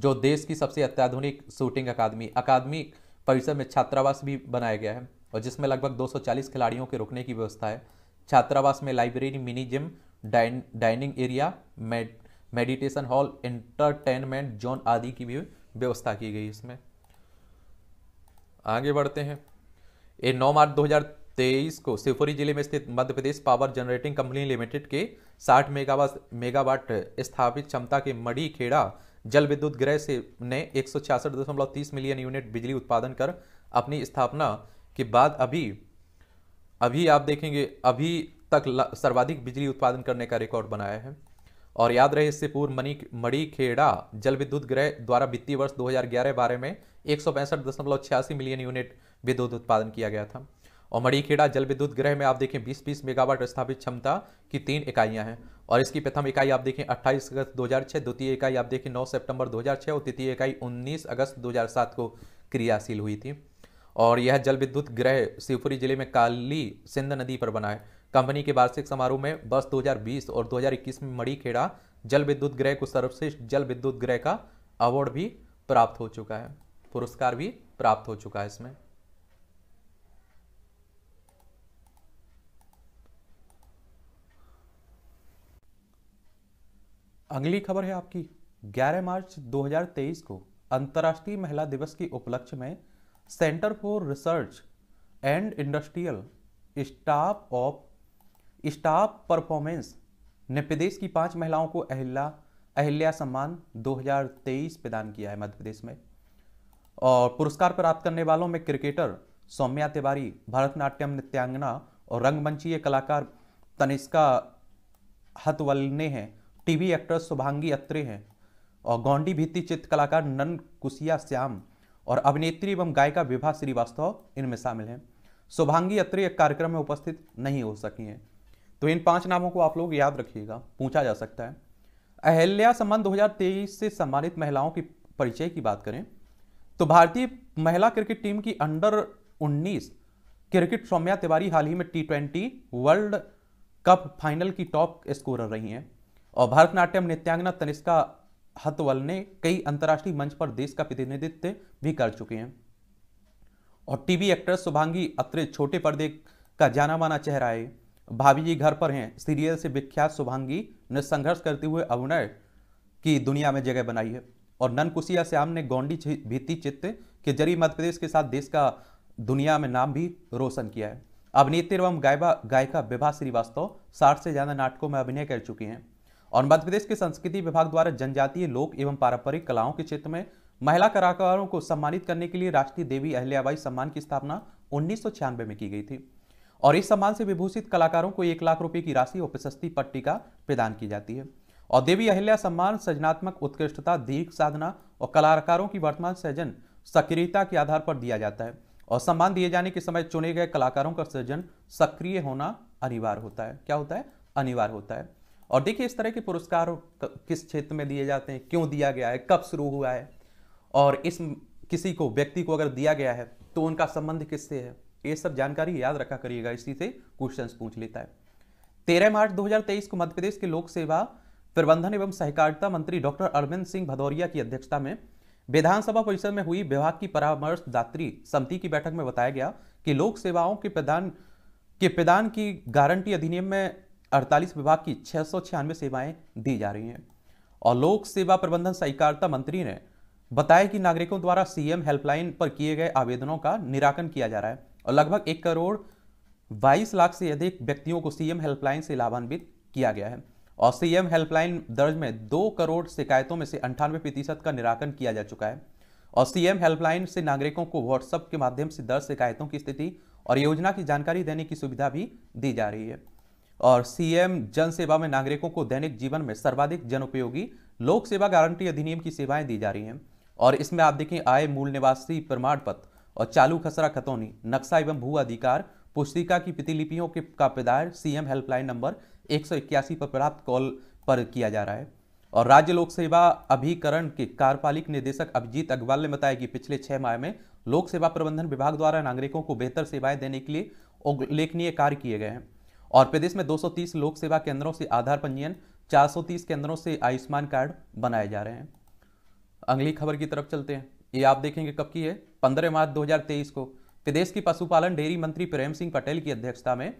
जो देश की सबसे अत्याधुनिक शूटिंग अकादमी अकादमी परिसर में छात्रावास भी बनाया गया है और जिसमें लगभग 240 खिलाड़ियों के रुकने की व्यवस्था है छात्रावास में library mini gym dine dining area med meditation hall entertainment zone आदि की भी व्यवस्था की गई इसमें आगे बढ़ते हैं ये 9 मार्च 2023 को शिवपुरी जिले में स्थित Madhya Pradesh power generating company limited के 60 मेगावाट मेगावाट स्थापित क्षमता के मड़ी खेड़ा जल विद्युत गृह से ने एक मिलियन यूनिट बिजली उत्पादन कर अपनी स्थापना के बाद अभी अभी आप देखेंगे अभी तक सर्वाधिक बिजली उत्पादन करने का रिकॉर्ड बनाया है और याद रहे इससे पूर्व मणि मणिखेड़ा जल विद्युत गृह द्वारा वित्तीय वर्ष 2011-12 में एक मिलियन यूनिट विद्युत उत्पादन किया गया था और मड़ीखेड़ा जल विद्युत गृह में आप देखें 20-20 मेगावाट स्थापित क्षमता की तीन इकाइयां हैं और इसकी प्रथम इकाई आप देखें 28 अगस्त 2006 द्वितीय इकाई आप देखें 9 सितंबर 2006 और तृतीय इकाई 19 अगस्त 2007 को क्रियाशील हुई थी और यह जल विद्युत गृह शिवपुरी जिले में काली सिंध नदी पर बना है कंपनी के वार्षिक समारोह में वर्ष दो और दो में मड़ीखेड़ा जल विद्युत गृह को सर्वश्रेष्ठ जल विद्युत गृह का अवार्ड भी प्राप्त हो चुका है पुरस्कार भी प्राप्त हो चुका है इसमें अगली खबर है आपकी 11 मार्च 2023 को अंतर्राष्ट्रीय महिला दिवस के उपलक्ष्य में centre for research and industrial staff of staff performance ने प्रदेश की पांच महिलाओं को अहिल्या अहिल्या सम्मान 2023 प्रदान किया है मध्य प्रदेश में और पुरस्कार प्राप्त करने वालों में क्रिकेटर सौम्या तिवारी भरतनाट्यम नृत्यांगना और रंगमंचीय कलाकार तनिष्का हतवलने हैं टीवी एक्ट्रेस शुभांगी अत्रे हैं और गौंडी भित्ति चित्र कलाकार नन कुसिया श्याम और अभिनेत्री एवं गायिका विभा श्रीवास्तव इनमें शामिल हैं शुभांगी अत्रे एक कार्यक्रम में उपस्थित नहीं हो सकी हैं तो इन पांच नामों को आप लोग याद रखिएगा पूछा जा सकता है अहल्या संबंध 2023 से सम्मानित महिलाओं की परिचय की बात करें तो भारतीय महिला क्रिकेट टीम की अंडर 19 क्रिकेट सौम्या तिवारी हाल ही में टी वर्ल्ड कप फाइनल की टॉप स्कोरर रही हैं और भरतनाट्यम नृत्यांगना तनिष्का हतवल ने कई अंतर्राष्ट्रीय मंच पर देश का प्रतिनिधित्व भी कर चुके हैं और टीवी एक्ट्रेस शुभांगी अत्रे छोटे पर्दे का जाना माना चेहरा है भाभी जी घर पर हैं सीरियल से विख्यात शुभांगी ने संघर्ष करते हुए अभिनय की दुनिया में जगह बनाई है और कुशिया श्याम ने गौंडी भीति चित्त के जरिए मध्य प्रदेश के साथ देश का दुनिया में नाम भी रोशन किया है अभिनेत्री एवं गायबा गायिका विभा श्रीवास्तव साठ से ज़्यादा नाटकों में अभिनय कर चुकी हैं और मध्य प्रदेश के संस्कृति विभाग द्वारा जनजातीय लोक एवं पारंपरिक कलाओं के क्षेत्र में महिला कलाकारों को सम्मानित करने के लिए राष्ट्रीय देवी अहल्याबाई सम्मान की स्थापना उन्नीस में की गई थी और इस सम्मान से विभूषित कलाकारों को एक लाख रुपए की राशि और प्रशस्ति पट्टिका प्रदान की जाती है और देवी अहिल्या सम्मान सृजनात्मक उत्कृष्टता दीर्घ साधना और कलाकारों की वर्तमान सृजन सक्रियता के आधार पर दिया जाता है और सम्मान दिए जाने के समय चुने गए कलाकारों का सृजन सक्रिय होना अनिवार्य होता है क्या होता है अनिवार्य होता है और देखिए इस तरह के पुरस्कार किस क्षेत्र में दिए जाते हैं क्यों दिया गया है कब शुरू हुआ है और इस किसी को व्यक्ति को अगर दिया गया है तो उनका संबंध किससे है ये सब जानकारी याद रखा करिएगा इसी से क्वेश्चन पूछ लेता है तेरह मार्च दो को मध्य प्रदेश के लोक सेवा प्रबंधन एवं सहकारिता मंत्री डॉक्टर अरविंद सिंह भदौरिया की अध्यक्षता में विधानसभा परिषद में हुई विभाग की परामर्शदात्री समिति की बैठक में बताया गया कि लोक सेवाओं के प्रदान के प्रदान की गारंटी अधिनियम में अड़तालीस विभाग की छः सौ छियानवे दी जा रही हैं और लोक सेवा प्रबंधन सहकारिता मंत्री ने बताया कि नागरिकों द्वारा सीएम हेल्पलाइन पर किए गए आवेदनों का निराकरण किया जा रहा है और लगभग एक करोड़ बाईस लाख से अधिक व्यक्तियों को सीएम हेल्पलाइन से लाभान्वित किया गया है और सीएम हेल्पलाइन दर्ज में दो करोड़ शिकायतों में से अंठानवे प्रतिशत का निराकरण किया जा चुका है और सीएम हेल्पलाइन से नागरिकों को व्हाट्सएप के माध्यम से दर्ज शिकायतों की स्थिति और योजना की जानकारी देने की सुविधा भी दी जा रही है और सीएम जन सेवा में नागरिकों को दैनिक जीवन में सर्वाधिक उपयोगी लोक सेवा गारंटी अधिनियम की सेवाएं दी जा रही हैं और इसमें आप देखें आय मूल निवासी प्रमाण पत्र और चालू खसरा खतौनी नक्शा एवं भू अधिकार पुस्तिका की प्रतिलिपियों के का पेदायर सीएम हेल्पलाइन नंबर एक पर प्राप्त कॉल पर किया जा रहा है और राज्य लोक सेवा अभिकरण के कार्यपालिक निदेशक अभिजीत अग्रवाल ने बताया कि पिछले छह माह में लोक सेवा प्रबंधन विभाग द्वारा नागरिकों को बेहतर सेवाएं देने के लिए उल्लेखनीय कार्य किए गए हैं और प्रदेश में 230 लोक सेवा केंद्रों से आधार पंजीयन 430 केंद्रों से आयुष्मान कार्ड बनाए जा रहे हैं अगली खबर की तरफ चलते हैं ये आप देखेंगे कब की है 15 मार्च 2023 को प्रदेश की पशुपालन डेयरी मंत्री प्रेम सिंह पटेल की अध्यक्षता में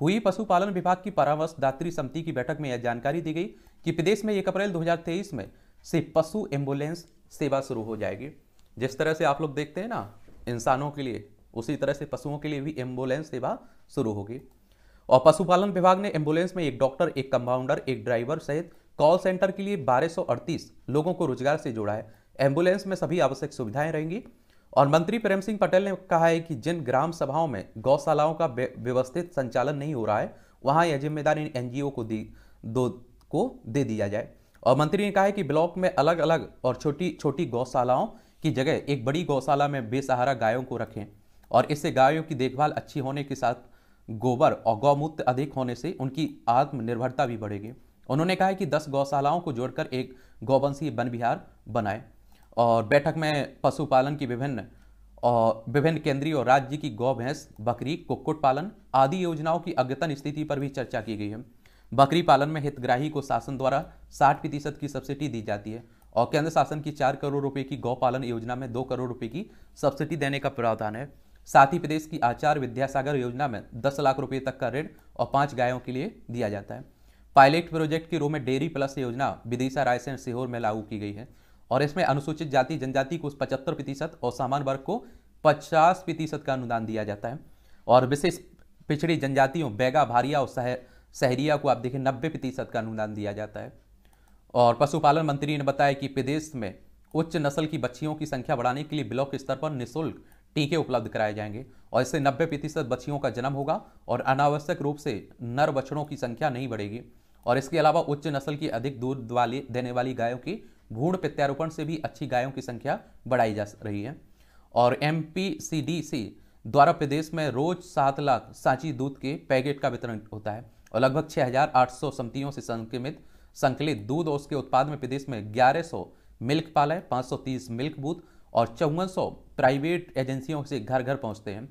हुई पशुपालन विभाग की परामर्शदात्री समिति की बैठक में यह जानकारी दी गई कि प्रदेश में एक अप्रैल दो में से पशु एम्बुलेंस सेवा शुरू हो जाएगी जिस तरह से आप लोग देखते हैं ना इंसानों के लिए उसी तरह से पशुओं के लिए भी एम्बुलेंस सेवा शुरू होगी और पशुपालन विभाग ने एम्बुलेंस में एक डॉक्टर एक कंपाउंडर एक ड्राइवर सहित कॉल सेंटर के लिए 1238 लोगों को रोजगार से जोड़ा है एम्बुलेंस में सभी आवश्यक सुविधाएं रहेंगी और मंत्री प्रेम सिंह पटेल ने कहा है कि जिन ग्राम सभाओं में गौशालाओं का व्यवस्थित संचालन नहीं हो रहा है वहाँ यह जिम्मेदारी एनजीओ को दी दो को दे दिया जाए और मंत्री ने कहा है कि ब्लॉक में अलग अलग और छोटी छोटी गौशालाओं की जगह एक बड़ी गौशाला में बेसहारा गायों को रखें और इससे गायों की देखभाल अच्छी होने के साथ गोबर और गौमूत्र अधिक होने से उनकी आत्मनिर्भरता भी बढ़ेगी उन्होंने कहा है कि दस गौशालाओं को जोड़कर एक गौवंशीय वन विहार बनाए और बैठक में पशुपालन की विभिन्न और विभिन्न केंद्रीय और राज्य की गौ भैंस बकरी कुक्कुट पालन आदि योजनाओं की अद्यतन स्थिति पर भी चर्चा की गई है बकरी पालन में हितग्राही को शासन द्वारा साठ प्रतिशत की सब्सिडी दी जाती है और केंद्र शासन की चार करोड़ रुपए की गौ पालन योजना में दो करोड़ रुपए की सब्सिडी देने का प्रावधान है साथ ही प्रदेश की आचार विद्यासागर योजना में दस लाख रुपये तक का ऋण और पाँच गायों के लिए दिया जाता है पायलट प्रोजेक्ट के रूप में डेयरी प्लस योजना विदिशा रायसेन सीहोर में लागू की गई है और इसमें अनुसूचित जाति जनजाति को पचहत्तर प्रतिशत और सामान्य वर्ग को पचास प्रतिशत का अनुदान दिया जाता है और विशेष पिछड़ी जनजातियों बैगा भारिया और शहर सहरिया को आप देखें नब्बे प्रतिशत का अनुदान दिया जाता है और पशुपालन मंत्री ने बताया कि प्रदेश में उच्च नस्ल की बच्चियों की संख्या बढ़ाने के लिए ब्लॉक स्तर पर निःशुल्क टीके उपलब्ध कराए जाएंगे और इससे नब्बे प्रतिशत बच्चियों का जन्म होगा और अनावश्यक रूप से नर बछड़ों की संख्या नहीं बढ़ेगी और इसके अलावा उच्च नस्ल की अधिक दूध वाली देने वाली गायों की भूण प्रत्यारोपण से भी अच्छी गायों की संख्या बढ़ाई जा रही है और एम द्वारा प्रदेश में रोज सात लाख सांची दूध के पैकेट का वितरण होता है और लगभग 6,800 समितियों से संक्रमित संकलित दूध और उसके उत्पाद में प्रदेश में 1100 मिल्क पाल है पाँच मिल्क बूथ और चौवन प्राइवेट एजेंसियों से घर घर पहुंचते हैं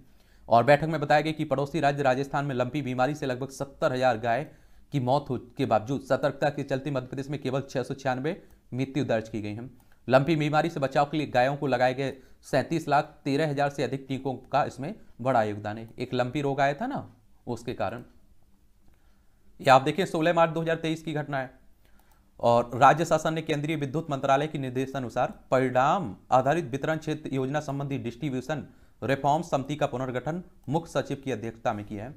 और बैठक में बताया गया कि पड़ोसी राज्य राजस्थान में लंपी बीमारी से लगभग सत्तर हजार गाय की मौत हो के बावजूद सतर्कता के चलते मध्य प्रदेश में केवल छियानवे मृत्यु दर्ज की गई है लंपी बीमारी से बचाव के लिए गायों को लगाए गए सैंतीस लाख तेरह हजार से अधिक टीकों का इसमें बड़ा योगदान है एक लंपी रोग आया था ना उसके कारण ये आप देखें 16 मार्च 2023 की घटना है और राज्य शासन ने केंद्रीय विद्युत मंत्रालय के निर्देशानुसार परिणाम आधारित वितरण क्षेत्र योजना संबंधी डिस्ट्रीब्यूशन रिफॉर्म समिति का पुनर्गठन मुख्य सचिव की अध्यक्षता में किया है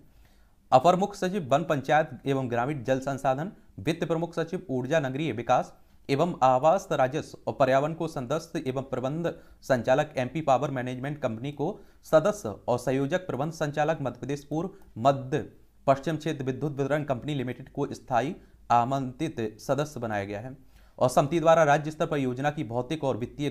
अपर मुख्य सचिव वन पंचायत एवं ग्रामीण जल संसाधन वित्त प्रमुख सचिव ऊर्जा नगरीय विकास एवं आवास राजस्व और पर्यावरण को सदस्य एवं प्रबंध संचालक एमपी पावर मैनेजमेंट कंपनी को सदस्य और संयोजक प्रबंध संचालक मध्यप्रदेश पूर्व मध्य पश्चिम क्षेत्र विद्युत वितरण कंपनी लिमिटेड को स्थायी आमंत्रित सदस्य बनाया गया है और समिति द्वारा राज्य स्तर पर योजना की भौतिक और वित्तीय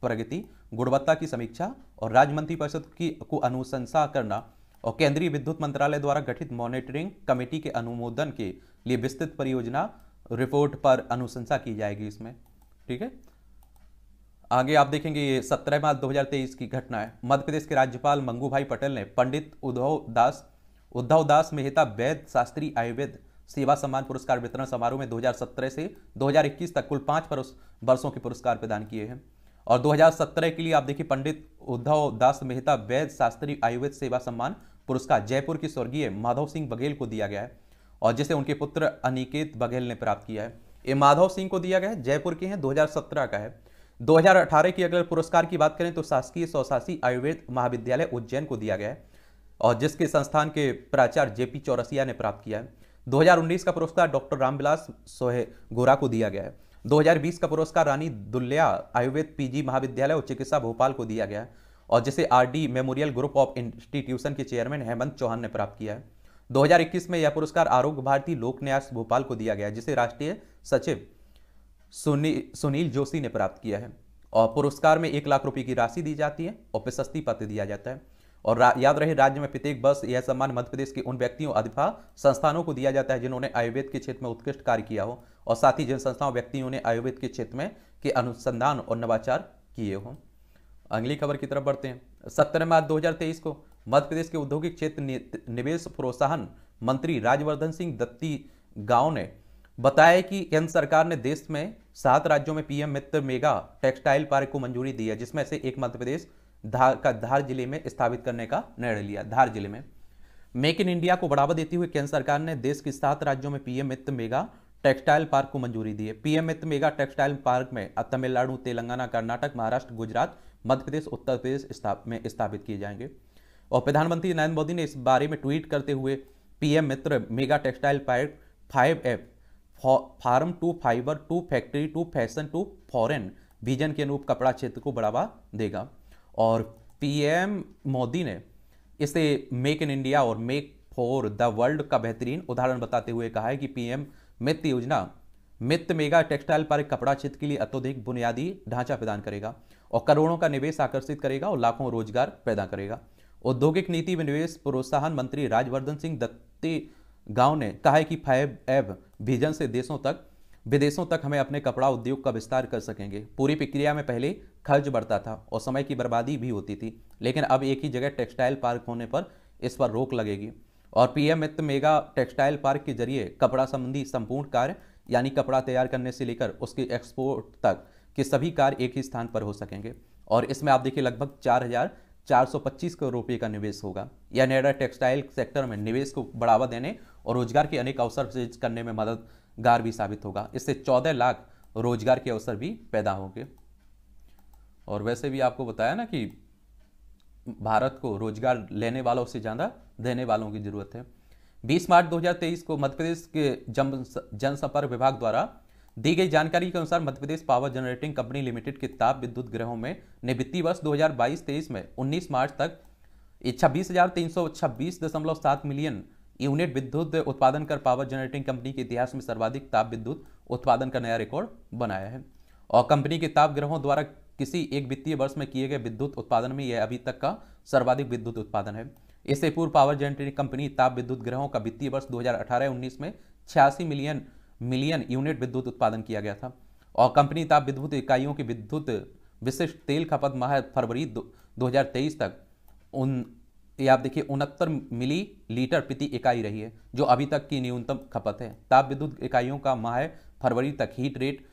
प्रगति गुणवत्ता की समीक्षा और राज्य मंत्री परिषद की को अनुशंसा करना और केंद्रीय विद्युत मंत्रालय द्वारा गठित मॉनिटरिंग कमेटी के अनुमोदन के लिए विस्तृत परियोजना रिपोर्ट पर अनुशंसा की जाएगी इसमें ठीक है आगे आप देखेंगे ये सत्रह मार्च 2023 की घटना है मध्य प्रदेश के राज्यपाल मंगू भाई पटेल ने पंडित उद्धव दास उद्धव दास मेहता वैद्य शास्त्री आयुर्वेद सेवा सम्मान पुरस्कार वितरण समारोह में 2017 से 2021 तक कुल पांच वर्षों के पुरस्कार प्रदान किए हैं और 2017 के लिए आप देखिए पंडित उद्धव दास मेहता वैद्य शास्त्री आयुर्वेद सेवा सम्मान पुरस्कार जयपुर के स्वर्गीय माधव सिंह बघेल को दिया गया है और जिसे उनके पुत्र अनिकेत बघेल ने प्राप्त किया है ये माधव सिंह को दिया गया है जयपुर के हैं दो का है 2018 की अगर पुरस्कार की बात करें तो शासकीय स्वशासी आयुर्वेद महाविद्यालय उज्जैन को दिया गया है और जिसके संस्थान के प्राचार्य जेपी चौरसिया ने प्राप्त किया है 2019 का पुरस्कार डॉक्टर रामविलास सोहे गोरा को दिया गया है 2020 का पुरस्कार रानी दुल्लिया आयुर्वेद पीजी महाविद्यालय और चिकित्सा भोपाल को दिया गया है और जिसे RD memorial group of institution के चेयरमैन हेमंत चौहान ने प्राप्त किया है 2021 में यह पुरस्कार आरोग्य भारती लोक न्यास भोपाल को दिया गया जिसे राष्ट्रीय सचिव सुनी सुनील जोशी ने प्राप्त किया है और पुरस्कार में एक लाख रुपये की राशि दी जाती है और प्रशस्ति पत्र दिया जाता है और याद रहे राज्य में प्रत्येक वर्ष यह सम्मान मध्य प्रदेश के उन व्यक्तियों अथवा संस्थानों को दिया जाता है जिन्होंने आयुर्वेद के क्षेत्र में उत्कृष्ट कार्य किया हो और साथ ही जिन संस्थाओं व्यक्तियों ने आयुर्वेद के क्षेत्र में के अनुसंधान और नवाचार किए हों अगली खबर की तरफ बढ़ते हैं सत्रह मार्च दो को मध्य प्रदेश के औद्योगिक क्षेत्र निवेश प्रोत्साहन मंत्री राजवर्धन सिंह दत्ती गांव ने बताया कि केंद्र सरकार ने देश में सात राज्यों में PM Mitra mega textile park को मंजूरी दी है जिसमें से एक मध्य प्रदेश धार का धार जिले में स्थापित करने का निर्णय लिया धार जिले में मेक इन इंडिया को बढ़ावा देते हुए केंद्र सरकार ने देश के सात राज्यों में PM Mitra mega textile park को मंजूरी दी है PM Mitra mega textile park में तमिलनाडु तेलंगाना कर्नाटक महाराष्ट्र गुजरात मध्य प्रदेश उत्तर प्रदेश में स्थापित किए जाएंगे और प्रधानमंत्री नरेंद्र मोदी ने इस बारे में ट्वीट करते हुए PM Mitra mega textile park five F farm to fibre to factory to fashion to foreign vision के अनुरूप कपड़ा क्षेत्र को बढ़ावा देगा और पीएम मोदी ने इसे मेक इन इंडिया और मेक फॉर द वर्ल्ड का बेहतरीन उदाहरण बताते हुए कहा है कि पीएम मित्र योजना मित्र मेगा टेक्सटाइल पर कपड़ा क्षेत्र के लिए अत्यधिक बुनियादी ढांचा प्रदान करेगा और करोड़ों का निवेश आकर्षित करेगा और लाखों रोजगार पैदा करेगा औद्योगिक नीति में निवेश प्रोत्साहन मंत्री राजवर्धन सिंह दत्ती गांव ने कहा है कि फाइव एब विजन से देशों तक विदेशों तक हमें अपने कपड़ा उद्योग का विस्तार कर सकेंगे पूरी प्रक्रिया में पहले खर्च बढ़ता था और समय की बर्बादी भी होती थी लेकिन अब एक ही जगह टेक्सटाइल पार्क होने पर इस पर रोक लगेगी और PM Mitra mega textile park के जरिए कपड़ा संबंधी संपूर्ण कार्य यानी कपड़ा तैयार करने से लेकर उसके एक्सपोर्ट तक के सभी कार्य एक ही स्थान पर हो सकेंगे और इसमें आप देखिए लगभग चार हजार चार सौ पच्चीस करोड़ रुपये का निवेश होगा यह नोएडा टेक्सटाइल सेक्टर में निवेश को बढ़ावा देने और रोजगार के अनेक अवसर सृजित करने में मदद गार भी साबित होगा इससे चौदह लाख रोजगार के अवसर भी पैदा होंगे और वैसे भी आपको बताया ना कि भारत को रोजगार लेने वालों से ज़्यादा देने वालों की जरूरत है 20 मार्च 2023 को मध्य प्रदेश के जनसंपर्क विभाग द्वारा दी गई जानकारी के अनुसार Madhya Pradesh power generating company limited के ताप विद्युत ग्रहों में ने वित्तीय वर्ष 2022-23 में 19 मार्च तक छब्बीस मिलियन यूनिट विद्युत उत्पादन कर पावर जनरेटिंग कंपनी के इतिहास में सर्वाधिक ताप विद्युत उत्पादन का नया रिकॉर्ड बनाया है और कंपनी के ताप ग्रहों द्वारा किसी एक वित्तीय वर्ष में किए गए विद्युत उत्पादन में यह अभी तक का सर्वाधिक विद्युत उत्पादन है इससे पूर्व पावर जनरेटिंग कंपनी ताप विद्युत ग्रहों का वित्तीय वर्ष 2018-19 में छियासी मिलियन मिलियन यूनिट विद्युत उत्पादन किया गया था और कंपनी ताप विद्युत इकाइयों की विद्युत विशिष्ट तेल खपत माह फरवरी दो, तक उन ये आप देखिए उनहत्तर मिली लीटर प्रति इकाई रही है जो अभी तक की न्यूनतम खपत है ताप विद्युत इकाइयों का माह फरवरी तक हीट रेट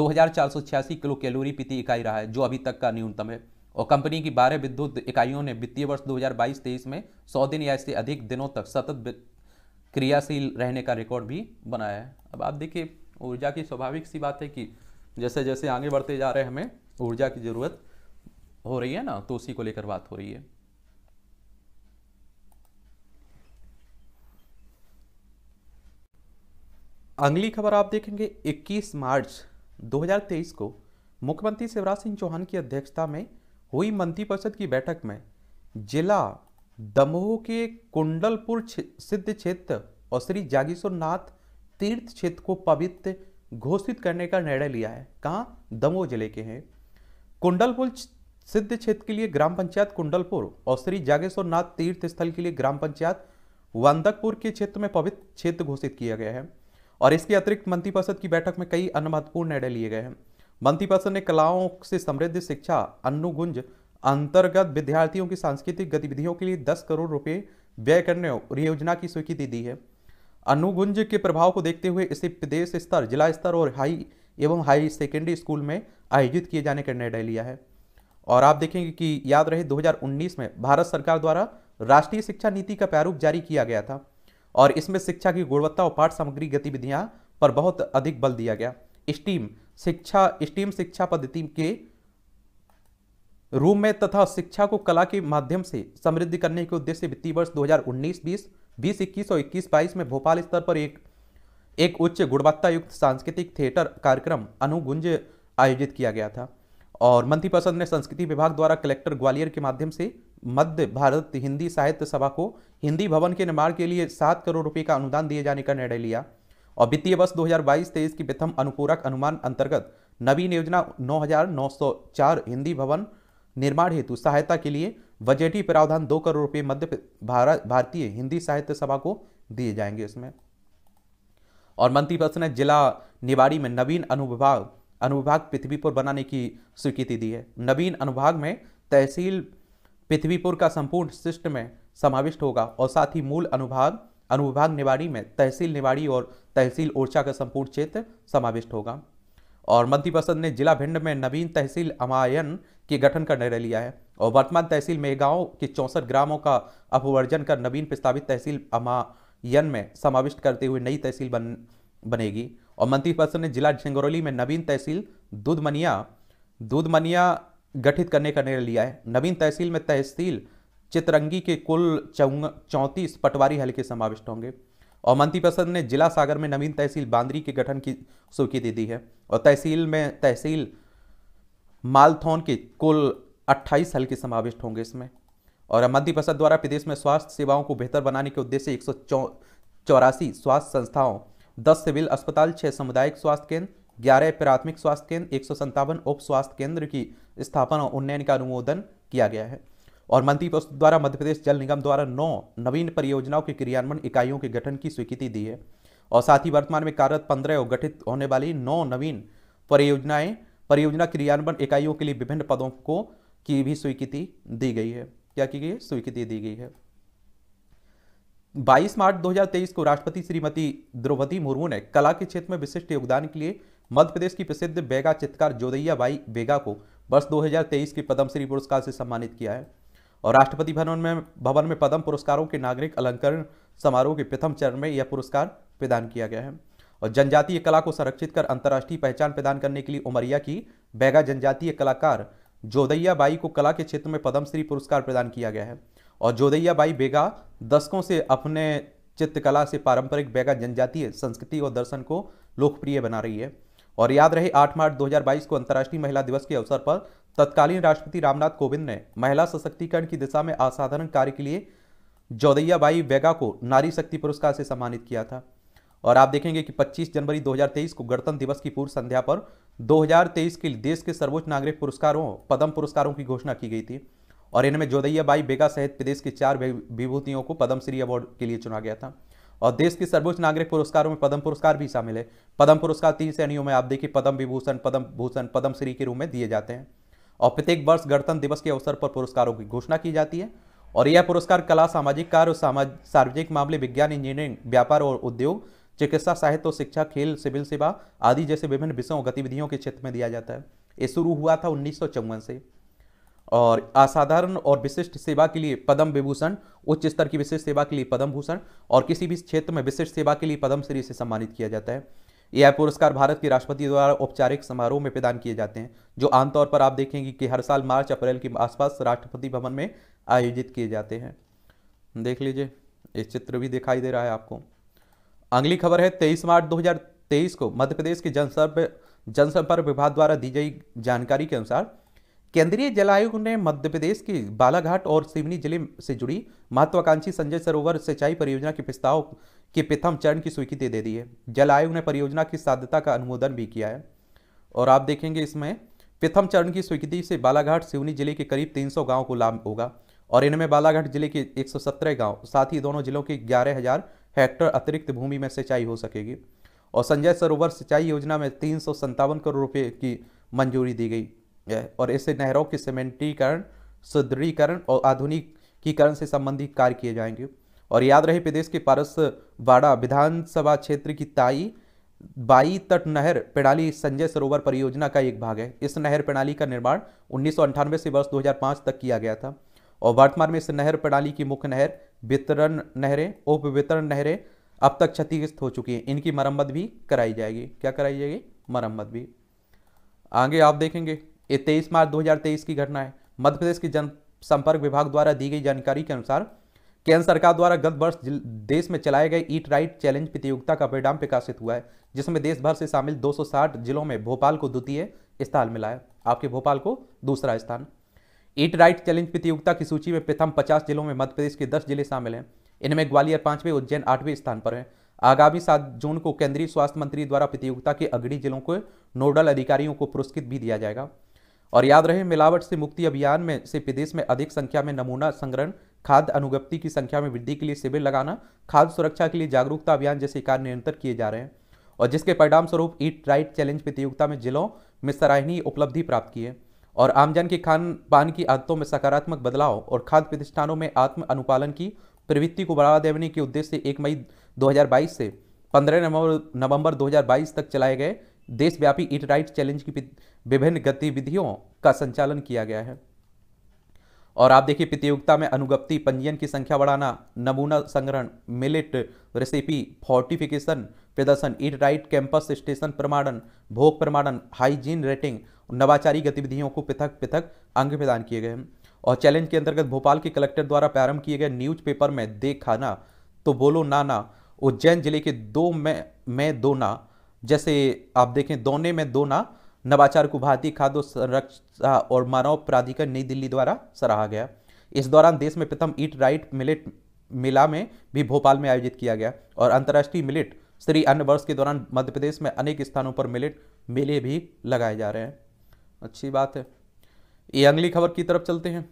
दो किलो कैलोरी प्रति इकाई रहा है जो अभी तक का न्यूनतम है और कंपनी की 12 विद्युत इकाइयों ने वित्तीय वर्ष 2022-23 में 100 दिन या इससे अधिक दिनों तक सतत क्रियाशील रहने का रिकॉर्ड भी बनाया है अब आप देखिए ऊर्जा की स्वाभाविक सी बात है कि जैसे जैसे आगे बढ़ते जा रहे हैं हमें ऊर्जा की ज़रूरत हो रही है ना तो उसी को लेकर बात हो रही है अगली खबर आप देखेंगे 21 मार्च 2023 को मुख्यमंत्री शिवराज सिंह चौहान की अध्यक्षता में हुई मंत्रिपरिषद की बैठक में जिला दमोह के कुंडलपुर सिद्ध क्षेत्र और श्री नाथ तीर्थ क्षेत्र को पवित्र घोषित करने का निर्णय लिया है कहाँ दमोह जिले के हैं कुंडलपुर सिद्ध क्षेत्र के लिए ग्राम पंचायत कुंडलपुर और श्री जागेश्वरनाथ तीर्थ स्थल के लिए ग्राम पंचायत वंदकपुर के क्षेत्र में पवित्र क्षेत्र घोषित किया गया है और इसके अतिरिक्त मंत्रिपरिषद की बैठक में कई अन्य महत्वपूर्ण निर्णय लिए गए हैं मंत्रिपरिषद ने कलाओं से समृद्ध शिक्षा अनुगुंज अंतर्गत विद्यार्थियों की सांस्कृतिक गतिविधियों के लिए दस करोड़ रुपये व्यय करने और योजना की स्वीकृति दी है अनुगुंज के प्रभाव को देखते हुए इसे प्रदेश स्तर जिला स्तर और हाई एवं हाई सेकेंडरी स्कूल में आयोजित किए जाने का निर्णय लिया है और आप देखेंगे कि याद रहे 2019 में भारत सरकार द्वारा राष्ट्रीय शिक्षा नीति का प्रारूप जारी किया गया था और इसमें शिक्षा की गुणवत्ता और पाठ सामग्री गतिविधियां पर बहुत अधिक बल दिया गया स्टीम शिक्षा स्टीम शिक्षा पद्धति के रूम में तथा शिक्षा को कला के माध्यम से समृद्ध करने के उद्देश्य वित्तीय वर्ष 2019-20, उन्नीस 21 और इक्कीस 22 में भोपाल स्तर पर एक एक उच्च गुणवत्ता युक्त सांस्कृतिक थिएटर कार्यक्रम अनुगुंज आयोजित किया गया था और मंत्रिपरिषद ने संस्कृति विभाग द्वारा कलेक्टर ग्वालियर के माध्यम से मध्य भारत हिंदी साहित्य सभा को हिंदी भवन के निर्माण के लिए सात करोड़ रुपए का अनुदान दिए जाने का निर्णय लिया और वित्तीय वर्ष 2022 हजार की प्रथम अनुपूरक अनुमान अंतर्गत नवीन योजना 9904 हिंदी भवन निर्माण हेतु सहायता के लिए बजटीय प्रावधान दो करोड़ रुपये मध्य भारत भारतीय हिंदी साहित्य सभा को दिए जाएंगे इसमें और मंत्रिपरिषद ने जिला निवाड़ी में नवीन अनुभाग अनुभाग पृथ्वीपुर बनाने की स्वीकृति दी है नवीन अनुभाग में तहसील पृथ्वीपुर का संपूर्ण शिष्ट में समाविष्ट होगा और साथ ही मूल अनुभाग अनुभाग निवाड़ी में तहसील निवाड़ी और तहसील ओरछा का संपूर्ण क्षेत्र समाविष्ट होगा और मंत्री परिषद ने जिला भिंड में नवीन तहसील अमायन के गठन का निर्णय लिया है और वर्तमान तहसील मेघाओं के चौंसठ ग्रामों का अपवर्जन कर नवीन प्रस्तावित तहसील अमायन में समाविष्ट करते हुए नई तहसील बन बनेगी और मंत्री परिषद ने जिला सिंगरौली में नवीन तहसील दूधमनिया दूधमनिया गठित करने का निर्णय लिया है नवीन तहसील में तहसील चितरंगी के कुल चौंतीस पटवारी हल्के समाविष्ट होंगे और मंत्रिपरिषद ने जिला सागर में नवीन तहसील बांद्री के गठन की स्वीकृति दी है और तहसील में तहसील मालथौन के कुल 28 हल्के समाविष्ट होंगे इसमें और मंत्रिपरिषद द्वारा प्रदेश में स्वास्थ्य सेवाओं को बेहतर बनाने के उद्देश्य एक स्वास्थ्य संस्थाओं दस सिविल अस्पताल छः सामुदायिक स्वास्थ्य केंद्र ग्यारह प्राथमिक स्वास्थ्य केंद्र एक सौ उप स्वास्थ्य केंद्र की स्थापना और उन्नयन का अनुमोदन किया गया है और मंत्री परिषद द्वारा मध्य प्रदेश जल निगम द्वारा नौ नवीन परियोजनाओं के क्रियान्वयन इकाइयों के गठन की स्वीकृति दी है और साथ ही वर्तमान में कार्यरत पंद्रह और गठित होने वाली नौ नवीन परियोजनाएं परियोजना क्रियान्वयन इकाइयों के लिए विभिन्न पदों को की भी स्वीकृति दी गई है क्या की गई है स्वीकृति दी गई है 22 मार्च 2023 को राष्ट्रपति श्रीमती द्रौपदी मुर्मू ने कला के क्षेत्र में विशिष्ट योगदान के लिए मध्य प्रदेश की प्रसिद्ध बेगा चित्रकार जोदैया बाई बेगा को वर्ष 2023 के पद्मश्री पुरस्कार से सम्मानित किया है और राष्ट्रपति भवन में भवन में पद्म पुरस्कारों के नागरिक अलंकरण समारोह के प्रथम चरण में यह पुरस्कार प्रदान किया गया है और जनजातीय कला को संरक्षित कर अंतर्राष्ट्रीय पहचान प्रदान करने के लिए उमरिया की बैगा जनजातीय कलाकार जोदैया बाई को कला के क्षेत्र में पद्मश्री पुरस्कार प्रदान किया गया है और जोदैया बाई बेगा दशकों से अपने चित्रकला से पारंपरिक बैगा जनजातीय संस्कृति और दर्शन को लोकप्रिय बना रही है और याद रहे 8 मार्च 2022 को अंतर्राष्ट्रीय महिला दिवस के अवसर पर तत्कालीन राष्ट्रपति रामनाथ कोविंद ने महिला सशक्तिकरण की दिशा में असाधारण कार्य के लिए जौदैयाबाई वेगा को नारी शक्ति पुरस्कार से सम्मानित किया था और आप देखेंगे कि 25 जनवरी 2023 को गणतंत्र दिवस की पूर्व संध्या पर 2023 के लिए देश के सर्वोच्च नागरिक पुरस्कारों पद्म पुरस्कारों की घोषणा की गई थी और इनमें जोदैयाबाई बेगा सहित प्रदेश के चार विभूतियों को पद्मश्री अवार्ड के लिए चुना गया था और देश के सर्वोच्च नागरिक पुरस्कारों में पद्म पुरस्कार भी शामिल है पद्म पुरस्कार तीन श्रेणियों में आप देखिए पद्म विभूषण पद्म भूषण पद्म श्री के रूप में दिए जाते हैं और प्रत्येक वर्ष गणतंत्र दिवस के अवसर पर पुरस्कारों की घोषणा की जाती है और यह पुरस्कार कला सामाजिक कार्य और सार्वजनिक मामले विज्ञान इंजीनियरिंग व्यापार और उद्योग चिकित्सा साहित्य और शिक्षा खेल सिविल सेवा आदि जैसे विभिन्न विषयों गतिविधियों के क्षेत्र में दिया जाता है ये शुरू हुआ था उन्नीस से और असाधारण और विशिष्ट सेवा के लिए पद्म विभूषण उच्च स्तर की विशिष्ट सेवा के लिए पद्म भूषण और किसी भी क्षेत्र में विशिष्ट सेवा के लिए पद्मश्री से सम्मानित किया जाता है यह पुरस्कार भारत के राष्ट्रपति द्वारा औपचारिक समारोह में प्रदान किए जाते हैं जो आमतौर पर आप देखेंगे कि हर साल मार्च अप्रैल के आसपास राष्ट्रपति भवन में आयोजित किए जाते हैं देख लीजिए ये चित्र भी दिखाई दे रहा है आपको अगली खबर है तेईस मार्च 2023 को मध्य प्रदेश के जनसंपर्क जनसंपर्क विभाग द्वारा दी गई जानकारी के अनुसार केंद्रीय जल आयोग ने मध्य प्रदेश के बालाघाट और सिवनी जिले से जुड़ी महत्वाकांक्षी संजय सरोवर सिंचाई परियोजना के प्रस्ताव के प्रथम चरण की स्वीकृति दे दी है जल आयोग ने परियोजना की साध्यता का अनुमोदन भी किया है और आप देखेंगे इसमें प्रथम चरण की स्वीकृति से बालाघाट सिवनी जिले के करीब 300 गाँव को लाभ होगा और इनमें बालाघाट जिले के एक गांव साथ ही दोनों जिलों के ग्यारह हेक्टर अतिरिक्त भूमि में सिंचाई हो सकेगी और संजय सरोवर सिंचाई योजना में तीन करोड़ रुपये की मंजूरी दी गई और ऐसे नहरों के सीमेंटीकरण सुदृढ़ीकरण और आधुनिकीकरण से संबंधित कार्य किए जाएंगे और याद रहे प्रदेश के पारसवाड़ा विधानसभा क्षेत्र की ताई बाई तट नहर प्रणाली संजय सरोवर परियोजना का एक भाग है इस नहर प्रणाली का निर्माण उन्नीस से वर्ष 2005 तक किया गया था और वर्तमान में इस नहर प्रणाली की मुख्य नहर वितरण नहरें उप वितरण नहरें अब तक क्षतिग्रस्त हो चुकी हैं इनकी मरम्मत भी कराई जाएगी क्या कराई जाएगी मरम्मत भी आगे आप देखेंगे ये तेईस मार्च 2023 की घटना है मध्य प्रदेश की जनसंपर्क विभाग द्वारा दी गई जानकारी के अनुसार केंद्र सरकार द्वारा गत वर्ष देश में चलाए गए ईट राइट चैलेंज प्रतियोगिता का परिणाम प्रकाशित हुआ है जिसमें देश भर से शामिल 260 जिलों में भोपाल को द्वितीय स्थान मिला है आपके भोपाल को दूसरा स्थान ईट राइट चैलेंज प्रतियोगिता की सूची में प्रथम पचास जिलों में मध्य प्रदेश के दस जिले शामिल हैं इनमें ग्वालियर पांचवें उज्जैन आठवें स्थान पर है आगामी सात जून को केंद्रीय स्वास्थ्य मंत्री द्वारा प्रतियोगिता के अग्रणी जिलों के नोडल अधिकारियों को पुरस्कृत भी दिया जाएगा और याद रहे मिलावट से मुक्ति अभियान में से प्रदेश में अधिक संख्या में नमूना संग्रहण खाद्य अनुगप्ति की संख्या में वृद्धि के लिए शिविर लगाना खाद्य सुरक्षा के लिए जागरूकता अभियान जैसे कार्य निरंतर किए जा रहे हैं और जिसके परिणाम स्वरूप ईट राइट चैलेंज प्रतियोगिता में जिलों में सराहनीय उपलब्धि प्राप्त की है और आमजन के खान पान की आदतों में सकारात्मक बदलाव और खाद्य प्रतिष्ठानों में आत्म अनुपालन की प्रवृत्ति को बढ़ावा देने के उद्देश्य से एक मई 2022 से 15 नवंबर नवंबर 2022 तक चलाए गए देशव्यापी ईट राइट चैलेंज की विभिन्न गतिविधियों का संचालन किया गया है और आप देखिए प्रतियोगिता में अनुगप्ति पंजीयन की संख्या बढ़ाना नमूना संग्रहण मिलेट रेसिपी फोर्टिफिकेशन प्रदर्शन ईट राइट कैंपस स्टेशन प्रमाणन भोग प्रमाणन हाइजीन रेटिंग नवाचारी गतिविधियों को पृथक पृथक अंग प्रदान किए गए हैं और चैलेंज के अंतर्गत भोपाल के कलेक्टर द्वारा प्रारंभ किए गए न्यूज पेपर में देखाना तो बोलो नाना उज्जैन जिले के दो में मैं दो ना जैसे आप देखें दोनों में दोना नवाचार को भारतीय खाद्य संरक्षा और मानव प्राधिकरण नई दिल्ली द्वारा सराहा गया इस दौरान देश में प्रथम ईट राइट मिलेट मेला में भी भोपाल में आयोजित किया गया और अंतर्राष्ट्रीय मिलेट श्री अन्न वर्ष के दौरान मध्य प्रदेश में अनेक स्थानों पर मिलेट मेले भी लगाए जा रहे हैं अच्छी बात है ये अगली खबर की तरफ चलते हैं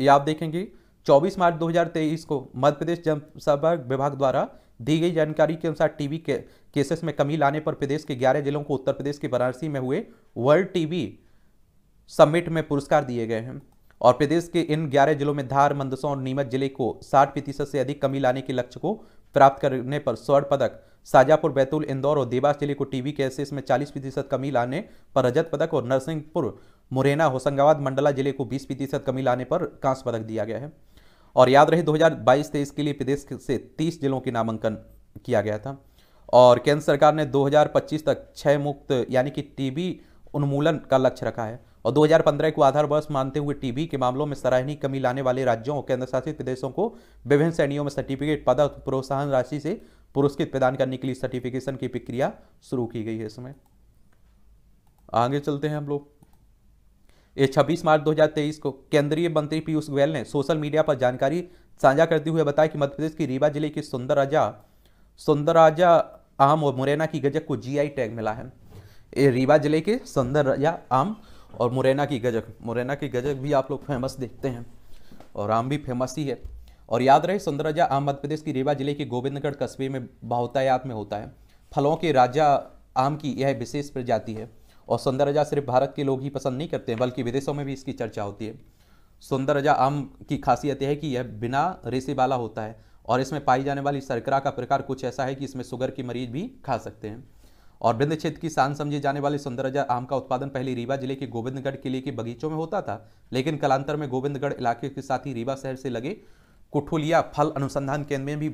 ये आप देखेंगे 24 मार्च 2023 को मध्य प्रदेश जनसभा विभाग द्वारा दी गई जानकारी के अनुसार टीवी के, केसेस में कमी लाने पर प्रदेश के 11 जिलों को उत्तर प्रदेश के वाराणसी में हुए वर्ल्ड टीवी समिट में पुरस्कार दिए गए हैं और प्रदेश के इन 11 जिलों में धार मंदसौर और नीमच जिले को 60 प्रतिशत से अधिक कमी लाने के लक्ष्य को प्राप्त करने पर स्वर्ण पदक साजापुर बैतूल इंदौर और देवास जिले को टीवी केसेस में 40 प्रतिशत कमी लाने पर रजत पदक और नरसिंहपुर मुरैना होशंगाबाद मंडला जिले को 20 प्रतिशत कमी लाने पर कांस पदक दिया गया है और याद रहे 2022-23 के लिए प्रदेश से 30 जिलों के नामांकन किया गया था और केंद्र सरकार ने 2025 तक क्षय मुक्त यानी कि टीबी उन्मूलन का लक्ष्य रखा है और 2015 को आधार वर्ष मानते हुए टीबी के मामलों में सराहनीय कमी लाने वाले राज्यों और केंद्रशासित प्रदेशों को विभिन्न श्रेणियों में सर्टिफिकेट पदक प्रोत्साहन राशि से पुरस्कृत प्रदान करने के लिए सर्टिफिकेशन की प्रक्रिया शुरू की गई है इसमें आगे चलते हैं हम लोग ये छब्बीस मार्च 2023 को केंद्रीय मंत्री पीयूष गोयल ने सोशल मीडिया पर जानकारी साझा करते हुए बताया कि मध्यप्रदेश की रीवा जिले की सुंदर राजा सुंदर राजा आम और मुरैना की गजक को जीआई टैग मिला है ये रीवा जिले के सुंदर राजा आम और मुरैना की गजक मुरैना की गजक भी आप लोग फेमस देखते हैं और आम भी फेमस ही है और याद रहे सुंदर राजा आम मध्य प्रदेश की रीवा जिले के गोविंदगढ़ कस्बे में बहुतायात में होता है फलों के राजा आम की यह विशेष प्रजाति है और सौंदरजा सिर्फ भारत के लोग ही पसंद नहीं करते हैं बल्कि विदेशों में भी इसकी चर्चा होती है सौंदरजा आम की खासियत यह है कि यह बिना रेसे वाला होता है और इसमें पाई जाने वाली सरकरा का प्रकार कुछ ऐसा है कि इसमें शुगर के मरीज भी खा सकते हैं और बिंद क्षेत्र की शान समझे जाने वाले सौंदरजा आम का उत्पादन पहले रीवा जिले के गोविंदगढ़ किले के बगीचों में होता था लेकिन कलांतर में गोविंदगढ़ इलाके के साथ ही रीवा शहर से लगे कुठुलिया फल अनुसंधान केंद्र में भी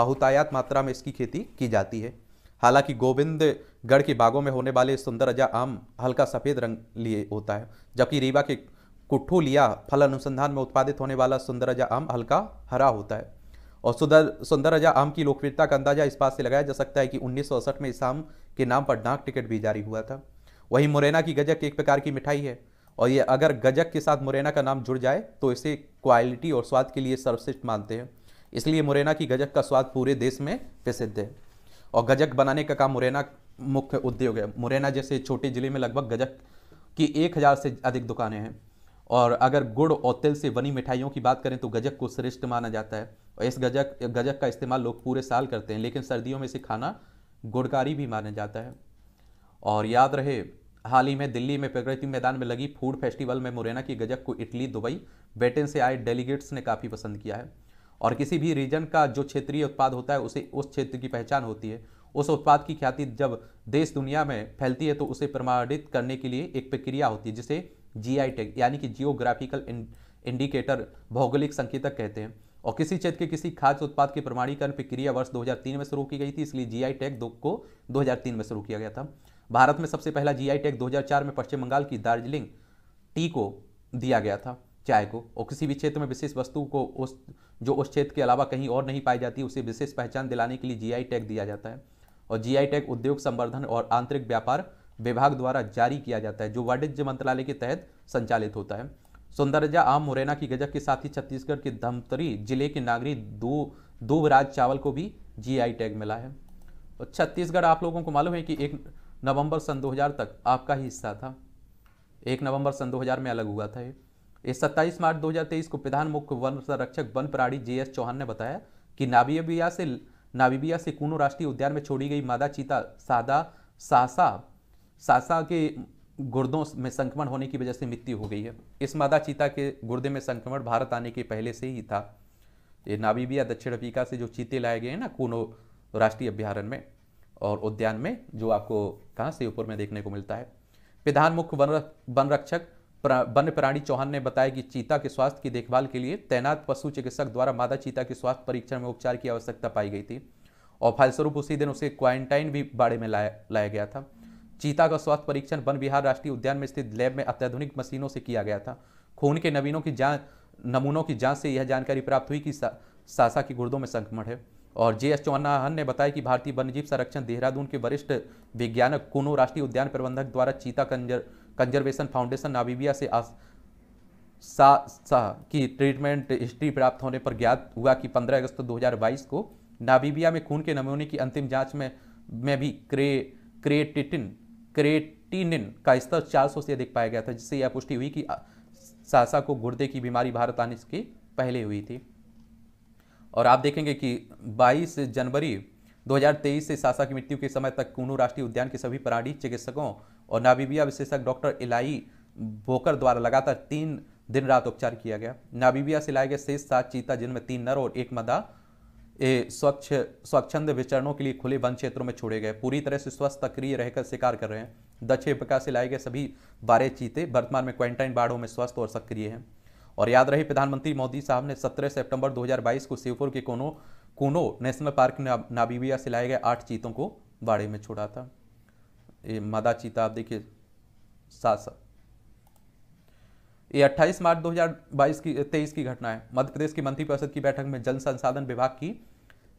बहुतायात मात्रा में इसकी खेती की जाती है हालांकि गोविंद गढ़ के बागों में होने वाले सुंदर अजा आम हल्का सफ़ेद रंग लिए होता है जबकि रीवा के कुट्ठू लिया फल अनुसंधान में उत्पादित होने वाला सुंदर अजा आम हल्का हरा होता है और सुंदर सुंदर अजा आम की लोकप्रियता का अंदाजा इस बात से लगाया जा सकता है कि उन्नीस में इस आम के नाम पर डाक टिकट भी जारी हुआ था वहीं मुरैना की गजक एक प्रकार की मिठाई है और ये अगर गजक के साथ मुरैना का नाम जुड़ जाए तो इसे क्वालिटी और स्वाद के लिए सर्वश्रेष्ठ मानते हैं इसलिए मुरैना की गजक का स्वाद पूरे देश में प्रसिद्ध है और गजक बनाने का काम मुरैना मुख्य उद्योग है मुरैना जैसे छोटे ज़िले में लगभग गजक की एक हज़ार से अधिक दुकानें हैं और अगर गुड़ और तिल से बनी मिठाइयों की बात करें तो गजक को श्रेष्ठ माना जाता है और इस गजक गजक का इस्तेमाल लोग पूरे साल करते हैं लेकिन सर्दियों में इसे खाना गुड़कारी भी माना जाता है और याद रहे हाल ही में दिल्ली में प्रगति मैदान में लगी फूड फेस्टिवल में मुरैना की गजक को इटली दुबई ब्रिटेन से आए डेलीगेट्स ने काफ़ी पसंद किया है और किसी भी रीजन का जो क्षेत्रीय उत्पाद होता है उसे उस क्षेत्र की पहचान होती है उस उत्पाद की ख्याति जब देश दुनिया में फैलती है तो उसे प्रमाणित करने के लिए एक प्रक्रिया होती है जिसे आई टैग यानी कि जियोग्राफिकल इंडिकेटर भौगोलिक संकेतक कहते हैं और किसी क्षेत्र के किसी खाद्य उत्पाद की प्रमाणीकरण प्रक्रिया वर्ष 2003 में शुरू की गई थी इसलिए जीआई टैग दो को 2003 में शुरू किया गया था भारत में सबसे पहला जीआई टैग 2004 में पश्चिम बंगाल की दार्जिलिंग टी को दिया गया था चाय को और किसी भी क्षेत्र में विशेष वस्तु को उस जो उस क्षेत्र के अलावा कहीं और नहीं पाई जाती उसे विशेष पहचान दिलाने के लिए आई टैग दिया जाता है और जीआई टैग उद्योग संवर्धन और आंतरिक व्यापार विभाग द्वारा जारी किया जाता है जो वाणिज्य मंत्रालय के तहत संचालित होता है सुंदरजा आम मुरैना की गजक के साथ ही छत्तीसगढ़ के धमतरी जिले के नागरिक दो दुबराज चावल को भी जीआई टैग मिला है और तो छत्तीसगढ़ आप लोगों को मालूम है कि एक नवंबर सन 2000 तक आपका ही हिस्सा था एक नवंबर सन 2000 में अलग हुआ था ये सत्ताईस मार्च 2023 को प्रधान मुख्य वन संरक्षक वन प्राणी जे एस चौहान ने बताया कि नाबीबिया से नाविबिया से कूनो राष्ट्रीय उद्यान में छोड़ी गई मादा चीता सादा सासा सासा के गुर्दों में संक्रमण होने की वजह से मृत्यु हो गई है इस मादा चीता के गुर्दे में संक्रमण भारत आने के पहले से ही था ये नाविबिया दक्षिण अफ्रीका से जो चीते लाए गए हैं ना कूनो राष्ट्रीय अभ्यारण्य में और उद्यान में जो आपको कहाँ से ऊपर में देखने को मिलता है प्रधान मुख्य वन वनरक्षक वन्य प्राणी चौहान ने बताया कि चीता के स्वास्थ्य की देखभाल के लिए तैनात पशु चिकित्सक द्वारा मादा चीता के स्वास्थ्य परीक्षण में उपचार की आवश्यकता पाई गई थी और फलस्वरूप उसी दिन उसे क्वारंटाइन भी बाड़े में लाया लाया गया था चीता का स्वास्थ्य परीक्षण वन विहार राष्ट्रीय उद्यान में स्थित लैब में अत्याधुनिक मशीनों से किया गया था खून के नवीनों की जांच नमूनों की जांच से यह जानकारी प्राप्त हुई कि सा, सासा की गुर्दों में संक्रमण है और जे एस चौहान ने बताया कि भारतीय वन्यजीव संरक्षण देहरादून के वरिष्ठ वैज्ञानिक कोनो राष्ट्रीय उद्यान प्रबंधक द्वारा चीता कंजर कंजर्वेशन फाउंडेशन नाबीबिया से सा, सा की ट्रीटमेंट हिस्ट्री प्राप्त होने पर ज्ञात हुआ कि 15 अगस्त 2022 को नाबीबिया में खून के नमूने की अंतिम जांच में में भी क्रे क्रेटिटिन क्रेटिनिन का स्तर 400 से अधिक पाया गया था जिससे यह पुष्टि हुई कि सासा को गुर्दे की बीमारी भारत आने के पहले हुई थी और आप देखेंगे कि 22 जनवरी 2023 से सासा की मृत्यु के समय तक कूनू राष्ट्रीय उद्यान के सभी प्राणी चिकित्सकों और नाबीबिया विशेषज्ञ डॉक्टर इलाई बोकर द्वारा लगातार तीन दिन रात उपचार किया गया नाबीबिया से लाए गए शेष सात चीता जिनमें तीन नर और एक मदा ए स्वच्छ स्वच्छंद विचरणों के लिए खुले वन क्षेत्रों में छोड़े गए पूरी तरह से स्वस्थ सक्रिय रहकर शिकार कर रहे हैं दक्षिण अफ्रीका से लाए गए सभी बारह चीते वर्तमान में क्वारंटाइन बाड़ों में स्वस्थ और सक्रिय हैं और याद रहे प्रधानमंत्री मोदी साहब ने 17 सितंबर 2022 को शिवपुर के कोनो कूनो नेशनल पार्क में नाबीबिया से लाए गए आठ चीतों को बाड़े में छोड़ा था ये मादा चीता आप देखिए सात सात ये 28 मार्च 2022 की तेईस की घटना है मध्य प्रदेश की मंत्रिपरिषद की बैठक में जल संसाधन विभाग की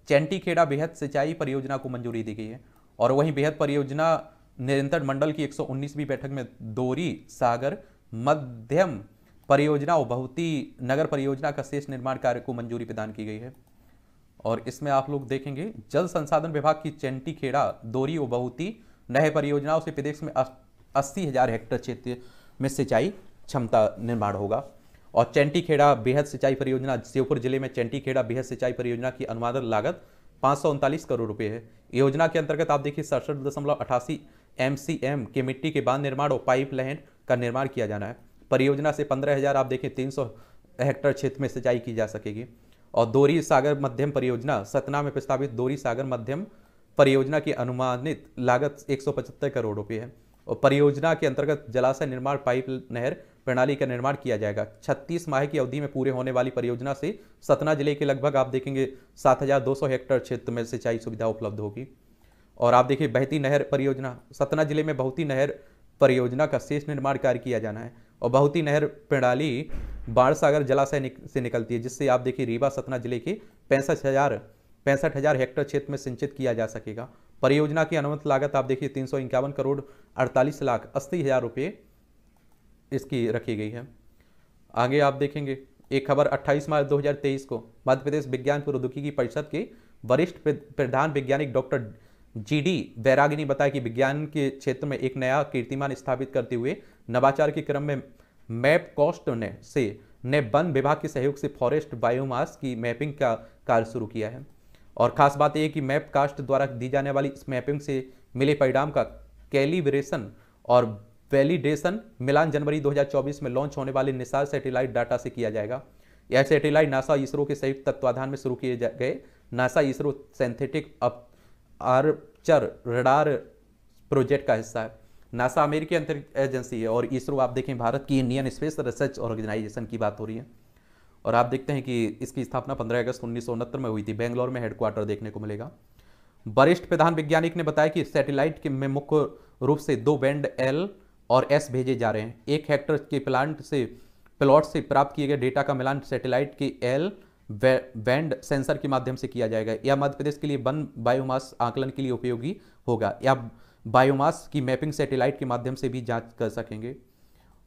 चैंटीखेड़ा बेहद सिंचाई परियोजना को मंजूरी दी गई है और वहीं बेहद परियोजना नियंत्रण मंडल की 119वीं बैठक में दोरी सागर मध्यम परियोजना और बहुती नगर परियोजना का शेष निर्माण कार्य को मंजूरी प्रदान की गई है और इसमें आप लोग देखेंगे जल संसाधन विभाग की चैंटीखेड़ा दोरी और बहुती नए परियोजनाओं से प्रदेश में अस्सी हज़ार हेक्टर क्षेत्र में सिंचाई क्षमता निर्माण होगा और चैंटीखेड़ा बेहद सिंचाई परियोजना श्योपुर जिले में चैंटीखेड़ा बेहद सिंचाई परियोजना की अनुमादन लागत पाँच करोड़ रुपये है योजना के अंतर्गत आप देखिए सड़सठ दशमलव अठासी एम सी एम के मिट्टी के बांध निर्माण और पाइप लाइन का निर्माण किया जाना है परियोजना से पंद्रह हज़ार आप देखें तीन सौ हेक्टर क्षेत्र में सिंचाई की जा सकेगी और दोरी सागर मध्यम परियोजना सतना में प्रस्तावित दोरी सागर मध्यम परियोजना की अनुमानित लागत एक करोड़ रुपये है और परियोजना के अंतर्गत जलाशय निर्माण पाइप नहर प्रणाली का निर्माण किया जाएगा 36 माह की अवधि में पूरे होने वाली परियोजना से सतना जिले के लगभग आप देखेंगे 7,200 हेक्टेयर क्षेत्र में सिंचाई सुविधा उपलब्ध होगी और आप देखिए बहती नहर परियोजना सतना जिले में बहुती नहर परियोजना का शेष निर्माण कार्य किया जाना है और बहुती नहर प्रणाली बाढ़ सागर जलाशय से निकलती है जिससे आप देखिए रीवा सतना जिले के पैंसठ हज़ार पैंसठ हज़ार हेक्टर क्षेत्र में सिंचित किया जा सकेगा परियोजना की अनुमत लागत आप देखिए तीन करोड़ अड़तालीस लाख अस्सी हज़ार रुपये इसकी रखी गई है आगे आप देखेंगे एक खबर 28 मार्च 2023 को मध्य प्रदेश विज्ञान प्रौद्योगिकी परिषद के वरिष्ठ प्रधान वैज्ञानिक डॉक्टर जी डी बैरागी ने बताया कि विज्ञान के क्षेत्र में एक नया कीर्तिमान स्थापित करते हुए नवाचार के क्रम में मैप कॉस्ट ने से ने वन विभाग के सहयोग से फॉरेस्ट बायोमास की मैपिंग का कार्य शुरू किया है और खास बात यह कि मैप कास्ट द्वारा दी जाने वाली इस मैपिंग से मिले परिणाम का कैलिब्रेशन और वैलिडेशन मिलान जनवरी 2024 में लॉन्च होने वाले निशा सैटेलाइट डाटा से किया जाएगा यह सैटेलाइट नासा इसरो के संयुक्त तत्वाधान में शुरू किए गए NASA ISRO synthetic aperture radar project का हिस्सा है नासा अमेरिकी अंतरिक्ष एजेंसी है और इसरो आप देखें भारत की इंडियन स्पेस रिसर्च ऑर्गेनाइजेशन की बात हो रही है और आप देखते हैं कि इसकी स्थापना 15 अगस्त उन्नीस में हुई थी बेंगलोर में हेडक्वार्टर देखने को मिलेगा वरिष्ठ प्रधान वैज्ञानिक ने बताया कि सैटेलाइट के में मुख्य रूप से दो बैंड एल और एस भेजे जा रहे हैं एक हेक्टर के प्लांट से प्लॉट से प्राप्त किए गए डेटा का मिलान सैटेलाइट के एल बैंड सेंसर के माध्यम से किया जाएगा यह मध्य प्रदेश के लिए वन बायोमास आकलन के लिए उपयोगी होगा या बायोमास की मैपिंग सैटेलाइट के माध्यम से भी जांच कर सकेंगे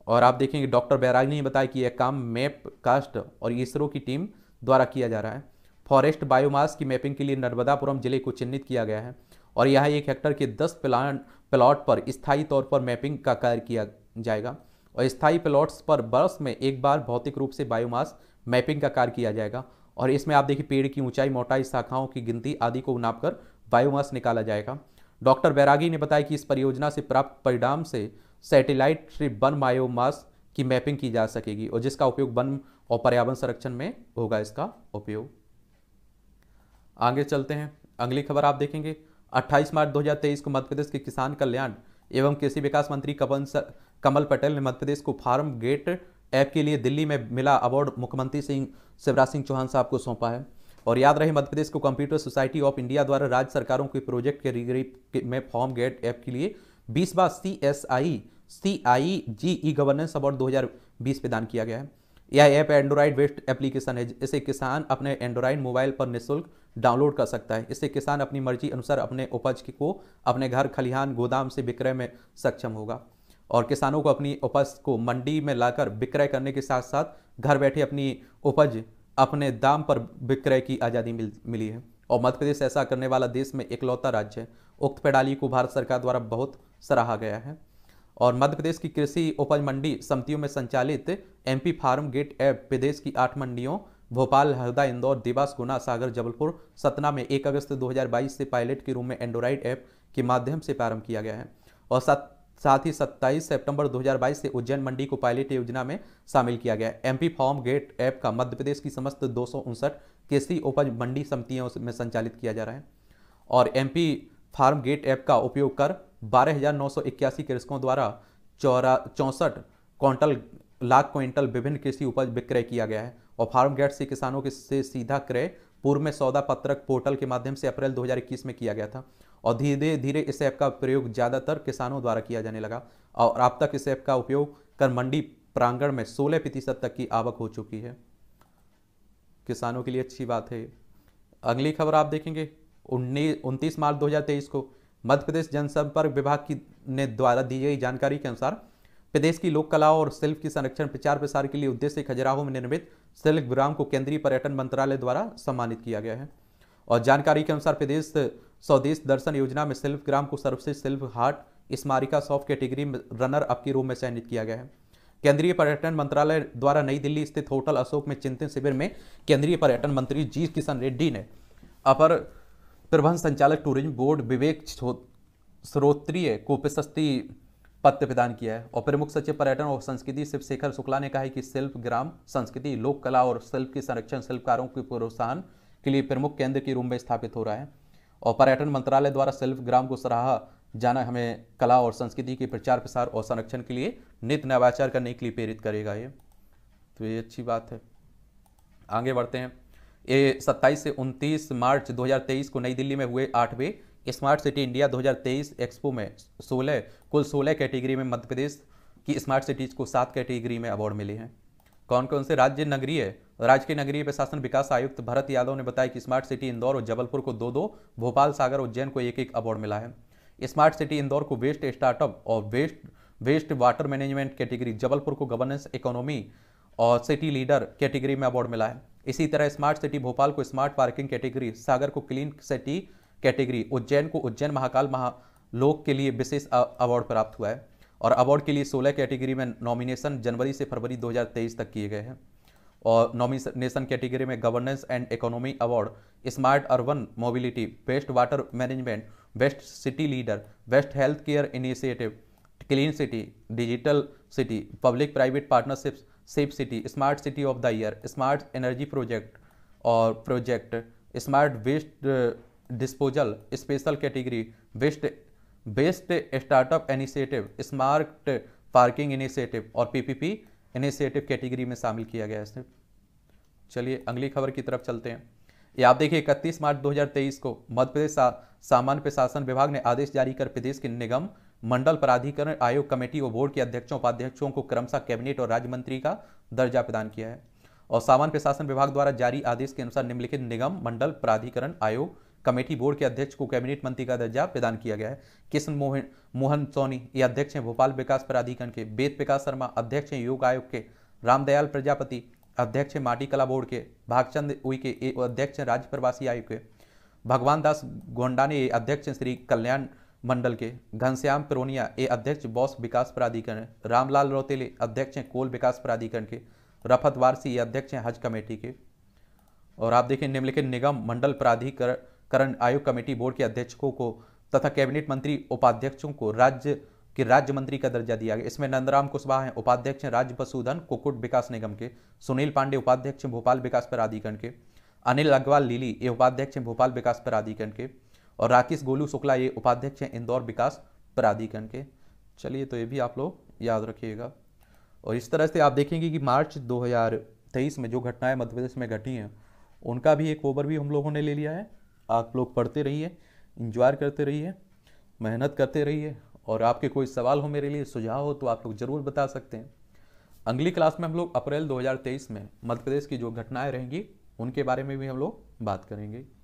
और आप देखेंगे डॉक्टर बैरागनी ने बताया कि यह काम मैप कास्ट और इसरो की टीम द्वारा किया जा रहा है फॉरेस्ट बायोमास की मैपिंग के लिए नर्मदापुरम जिले को चिन्हित किया गया है और यहाँ एक हेक्टर के दस प्लान प्लॉट पर स्थायी तौर पर मैपिंग का कार्य किया जाएगा और स्थायी प्लॉट्स पर बर्स में एक बार भौतिक रूप से बायोमास मैपिंग का कार्य किया जाएगा और इसमें आप देखिए पेड़ की ऊंचाई मोटाई शाखाओं की गिनती आदि को नापकर बायोमास निकाला जाएगा डॉक्टर बैरागी ने बताया कि इस परियोजना से प्राप्त परिणाम से सैटेलाइट ट्रिप वन बायोमास की मैपिंग की जा सकेगी और जिसका उपयोग वन और पर्यावरण संरक्षण में होगा इसका उपयोग आगे चलते हैं अगली खबर आप देखेंगे 28 मार्च 2023 को मध्य प्रदेश के किसान कल्याण एवं कृषि विकास मंत्री कमल कमल पटेल ने मध्य प्रदेश को फार्म गेट ऐप के लिए दिल्ली में मिला अवार्ड मुख्यमंत्री सिंह शिवराज सिंह चौहान साहब को सौंपा है और याद रहे मध्य प्रदेश को कंप्यूटर सोसाइटी ऑफ इंडिया द्वारा राज्य सरकारों के प्रोजेक्ट के में फॉर्म गेट ऐप के लिए बीस बार C S I C I G e governance award बीस प्रदान किया गया है यह ऐप एंड्रॉयड बेस्ड एप्लीकेशन है इसे किसान अपने एंड्रॉयड मोबाइल पर निःशुल्क डाउनलोड कर सकता है इससे किसान अपनी मर्जी अनुसार अपने उपज को अपने घर खलिहान गोदाम से विक्रय में सक्षम होगा और किसानों को अपनी उपज को मंडी में लाकर विक्रय करने के साथ साथ घर बैठे अपनी उपज अपने दाम पर विक्रय की आज़ादी मिल मिली है और मध्य प्रदेश ऐसा करने वाला देश में इकलौता राज्य है उक्त प्रणाली को भारत सरकार द्वारा बहुत सराहा गया है और मध्य प्रदेश की कृषि उपज मंडी समितियों में संचालित एमपी फार्म गेट ऐप प्रदेश की आठ मंडियों भोपाल हरदा इंदौर देवास गुना सागर जबलपुर सतना में 1 अगस्त 2022 से पायलट के रूप में एंड्रॉयड ऐप के माध्यम से प्रारंभ किया गया है और साथ ही 27 सितंबर 2022 से उज्जैन मंडी को पायलट योजना में शामिल किया गया एमपी फॉर्म गेट ऐप का मध्य प्रदेश की समस्त दो सौ कृषि उपज मंडी समितियों में संचालित किया जा रहा है और एमपी फार्म गेट ऐप का उपयोग कर बारह कृषकों द्वारा चौरा चौंसठ लाख क्विंटल विभिन्न कृषि उपज विक्रय किया गया है और फार्म गेट से किसानों के से सीधा क्रय पूर्व में सौदा पत्रक पोर्टल के माध्यम से अप्रैल 2021 में किया गया था और धीरे धीरे इस ऐप का प्रयोग ज़्यादातर किसानों द्वारा किया जाने लगा और अब तक इस ऐप का उपयोग कर मंडी प्रांगण में सोलह प्रतिशत तक की आवक हो चुकी है किसानों के लिए अच्छी बात है अगली खबर आप देखेंगे उन्नीस उनतीस मार्च दो को मध्य प्रदेश जनसंपर्क विभाग की ने द्वारा दी गई जानकारी के अनुसार प्रदेश की लोक कला और शिल्प की संरक्षण प्रचार प्रसार के लिए उद्देश्य खजुराहो में निर्मित शिल्प ग्राम को केंद्रीय पर्यटन मंत्रालय द्वारा सम्मानित किया गया है और जानकारी के अनुसार प्रदेश स्वदेश दर्शन योजना में सेल्फ ग्राम को सर्वश्रेष्ठ सेल्फ हार्ट स्मारिका सॉफ्ट कैटेगरी में रनर अप के रूप में चयनित किया गया है केंद्रीय पर्यटन मंत्रालय द्वारा नई दिल्ली स्थित होटल अशोक में चिंतन शिविर में केंद्रीय पर्यटन मंत्री जी किशन रेड्डी ने अपर प्रबंध संचालक टूरिज्म बोर्ड विवेक स्रोत्रीय को प्रशस्ति पत्र प्रदान किया है और प्रमुख सचिव पर्यटन और संस्कृति शिव शेखर शुक्ला ने कहा है कि शिल्प ग्राम संस्कृति लोक कला और शिल्प के संरक्षण शिल्पकारों के प्रोत्साहन के लिए प्रमुख केंद्र के रूप में स्थापित हो रहा है और पर्यटन मंत्रालय द्वारा सेल्फ ग्राम को सराहा जाना हमें कला और संस्कृति के प्रचार प्रसार और संरक्षण के लिए नित्य नवाचार करने के लिए प्रेरित करेगा ये तो ये अच्छी बात है आगे बढ़ते हैं ये 27 से 29 मार्च 2023 को नई दिल्ली में हुए आठवें स्मार्ट सिटी इंडिया 2023 एक्सपो में 16 कुल 16 कैटेगरी में मध्य प्रदेश की स्मार्ट सिटीज़ को सात कैटेगरी में अवार्ड मिले हैं कौन कौन से राज्य नगरीय राजकीय नगरीय प्रशासन विकास आयुक्त भरत यादव ने बताया कि स्मार्ट सिटी इंदौर और जबलपुर को दो दो भोपाल सागर उज्जैन को एक एक अवार्ड मिला है स्मार्ट सिटी इंदौर को वेस्ट स्टार्टअप और waste waste water management category Jabalpur को गवर्नेंस इकोनॉमी और सिटी लीडर कैटेगरी में अवार्ड मिला है इसी तरह स्मार्ट सिटी भोपाल को स्मार्ट पार्किंग कैटेगरी सागर को क्लीन सिटी कैटेगरी उज्जैन को उज्जैन महाकाल महालोक के लिए विशेष अवार्ड प्राप्त हुआ है और अवार्ड के लिए 16 कैटेगरी में नॉमिनेशन जनवरी से फरवरी 2023 तक किए गए हैं और नॉमिनेशन कैटेगरी में governance and economy award smart urban mobility best water management best city leader best health care initiative clean city digital city public private partnership safe city smart city of the year smart energy project और project smart waste disposal special category best best startup initiative smart parking initiative और PPP initiative category में शामिल किया गया है चलिए अगली खबर की तरफ चलते हैं ये आप देखिए इकतीस मार्च 2023 को मध्य प्रदेश सामान्य प्रशासन विभाग ने आदेश जारी कर प्रदेश के निगम मंडल प्राधिकरण आयोग कमेटी और बोर्ड के अध्यक्षों उपाध्यक्षों को क्रमशः कैबिनेट और राज्य मंत्री का दर्जा प्रदान किया है और सामान्य प्रशासन विभाग द्वारा जारी आदेश के अनुसार निम्नलिखित निगम मंडल प्राधिकरण आयोग कमेटी बोर्ड के अध्यक्ष को कैबिनेट मंत्री का दर्जा प्रदान किया गया है किशन मोहन मोहन सोनी ये अध्यक्ष हैं भोपाल विकास प्राधिकरण के वेद विकास शर्मा अध्यक्ष हैं योग आयोग के रामदयाल प्रजापति अध्यक्ष हैं माटी कला बोर्ड के भागचंद उइके ये अध्यक्ष हैं राज्य प्रवासी आयोग के भगवान दास गोंडाने ये अध्यक्ष हैं श्री कल्याण मंडल के घनश्याम पिरोनिया ये अध्यक्ष बॉस विकास प्राधिकरण रामलाल रोतेले अध्यक्ष हैं कोल विकास प्राधिकरण के रफत वारसी ये अध्यक्ष हैं हज कमेटी के और आप देखें निम्नलिखित निगम मंडल प्राधिकरण करण आयोग कमेटी बोर्ड के अध्यक्षों को तथा कैबिनेट मंत्री उपाध्यक्षों को राज्य के राज्य मंत्री का दर्जा दिया गया इसमें नंदराम कुशवाहा हैं उपाध्यक्ष हैं राज्य पशुधन कुकुट विकास निगम के सुनील पांडे उपाध्यक्ष हैं भोपाल विकास प्राधिकरण के अनिल अग्रवाल लीली ये उपाध्यक्ष हैं भोपाल विकास प्राधिकरण के और राकेश गोलू शुक्ला ये उपाध्यक्ष हैं इंदौर विकास प्राधिकरण के चलिए तो ये भी आप लोग याद रखिएगा और इस तरह से आप देखेंगे कि मार्च 2023 में जो घटनाएं मध्य प्रदेश में घटी हैं उनका भी एक भी हम लोगों ने ले लिया है आप लोग पढ़ते रहिए इंजॉय करते रहिए मेहनत करते रहिए और आपके कोई सवाल हो मेरे लिए सुझाव हो तो आप लोग ज़रूर बता सकते हैं अगली क्लास में हम लोग अप्रैल 2023 में मध्य प्रदेश की जो घटनाएं रहेंगी उनके बारे में भी हम लोग बात करेंगे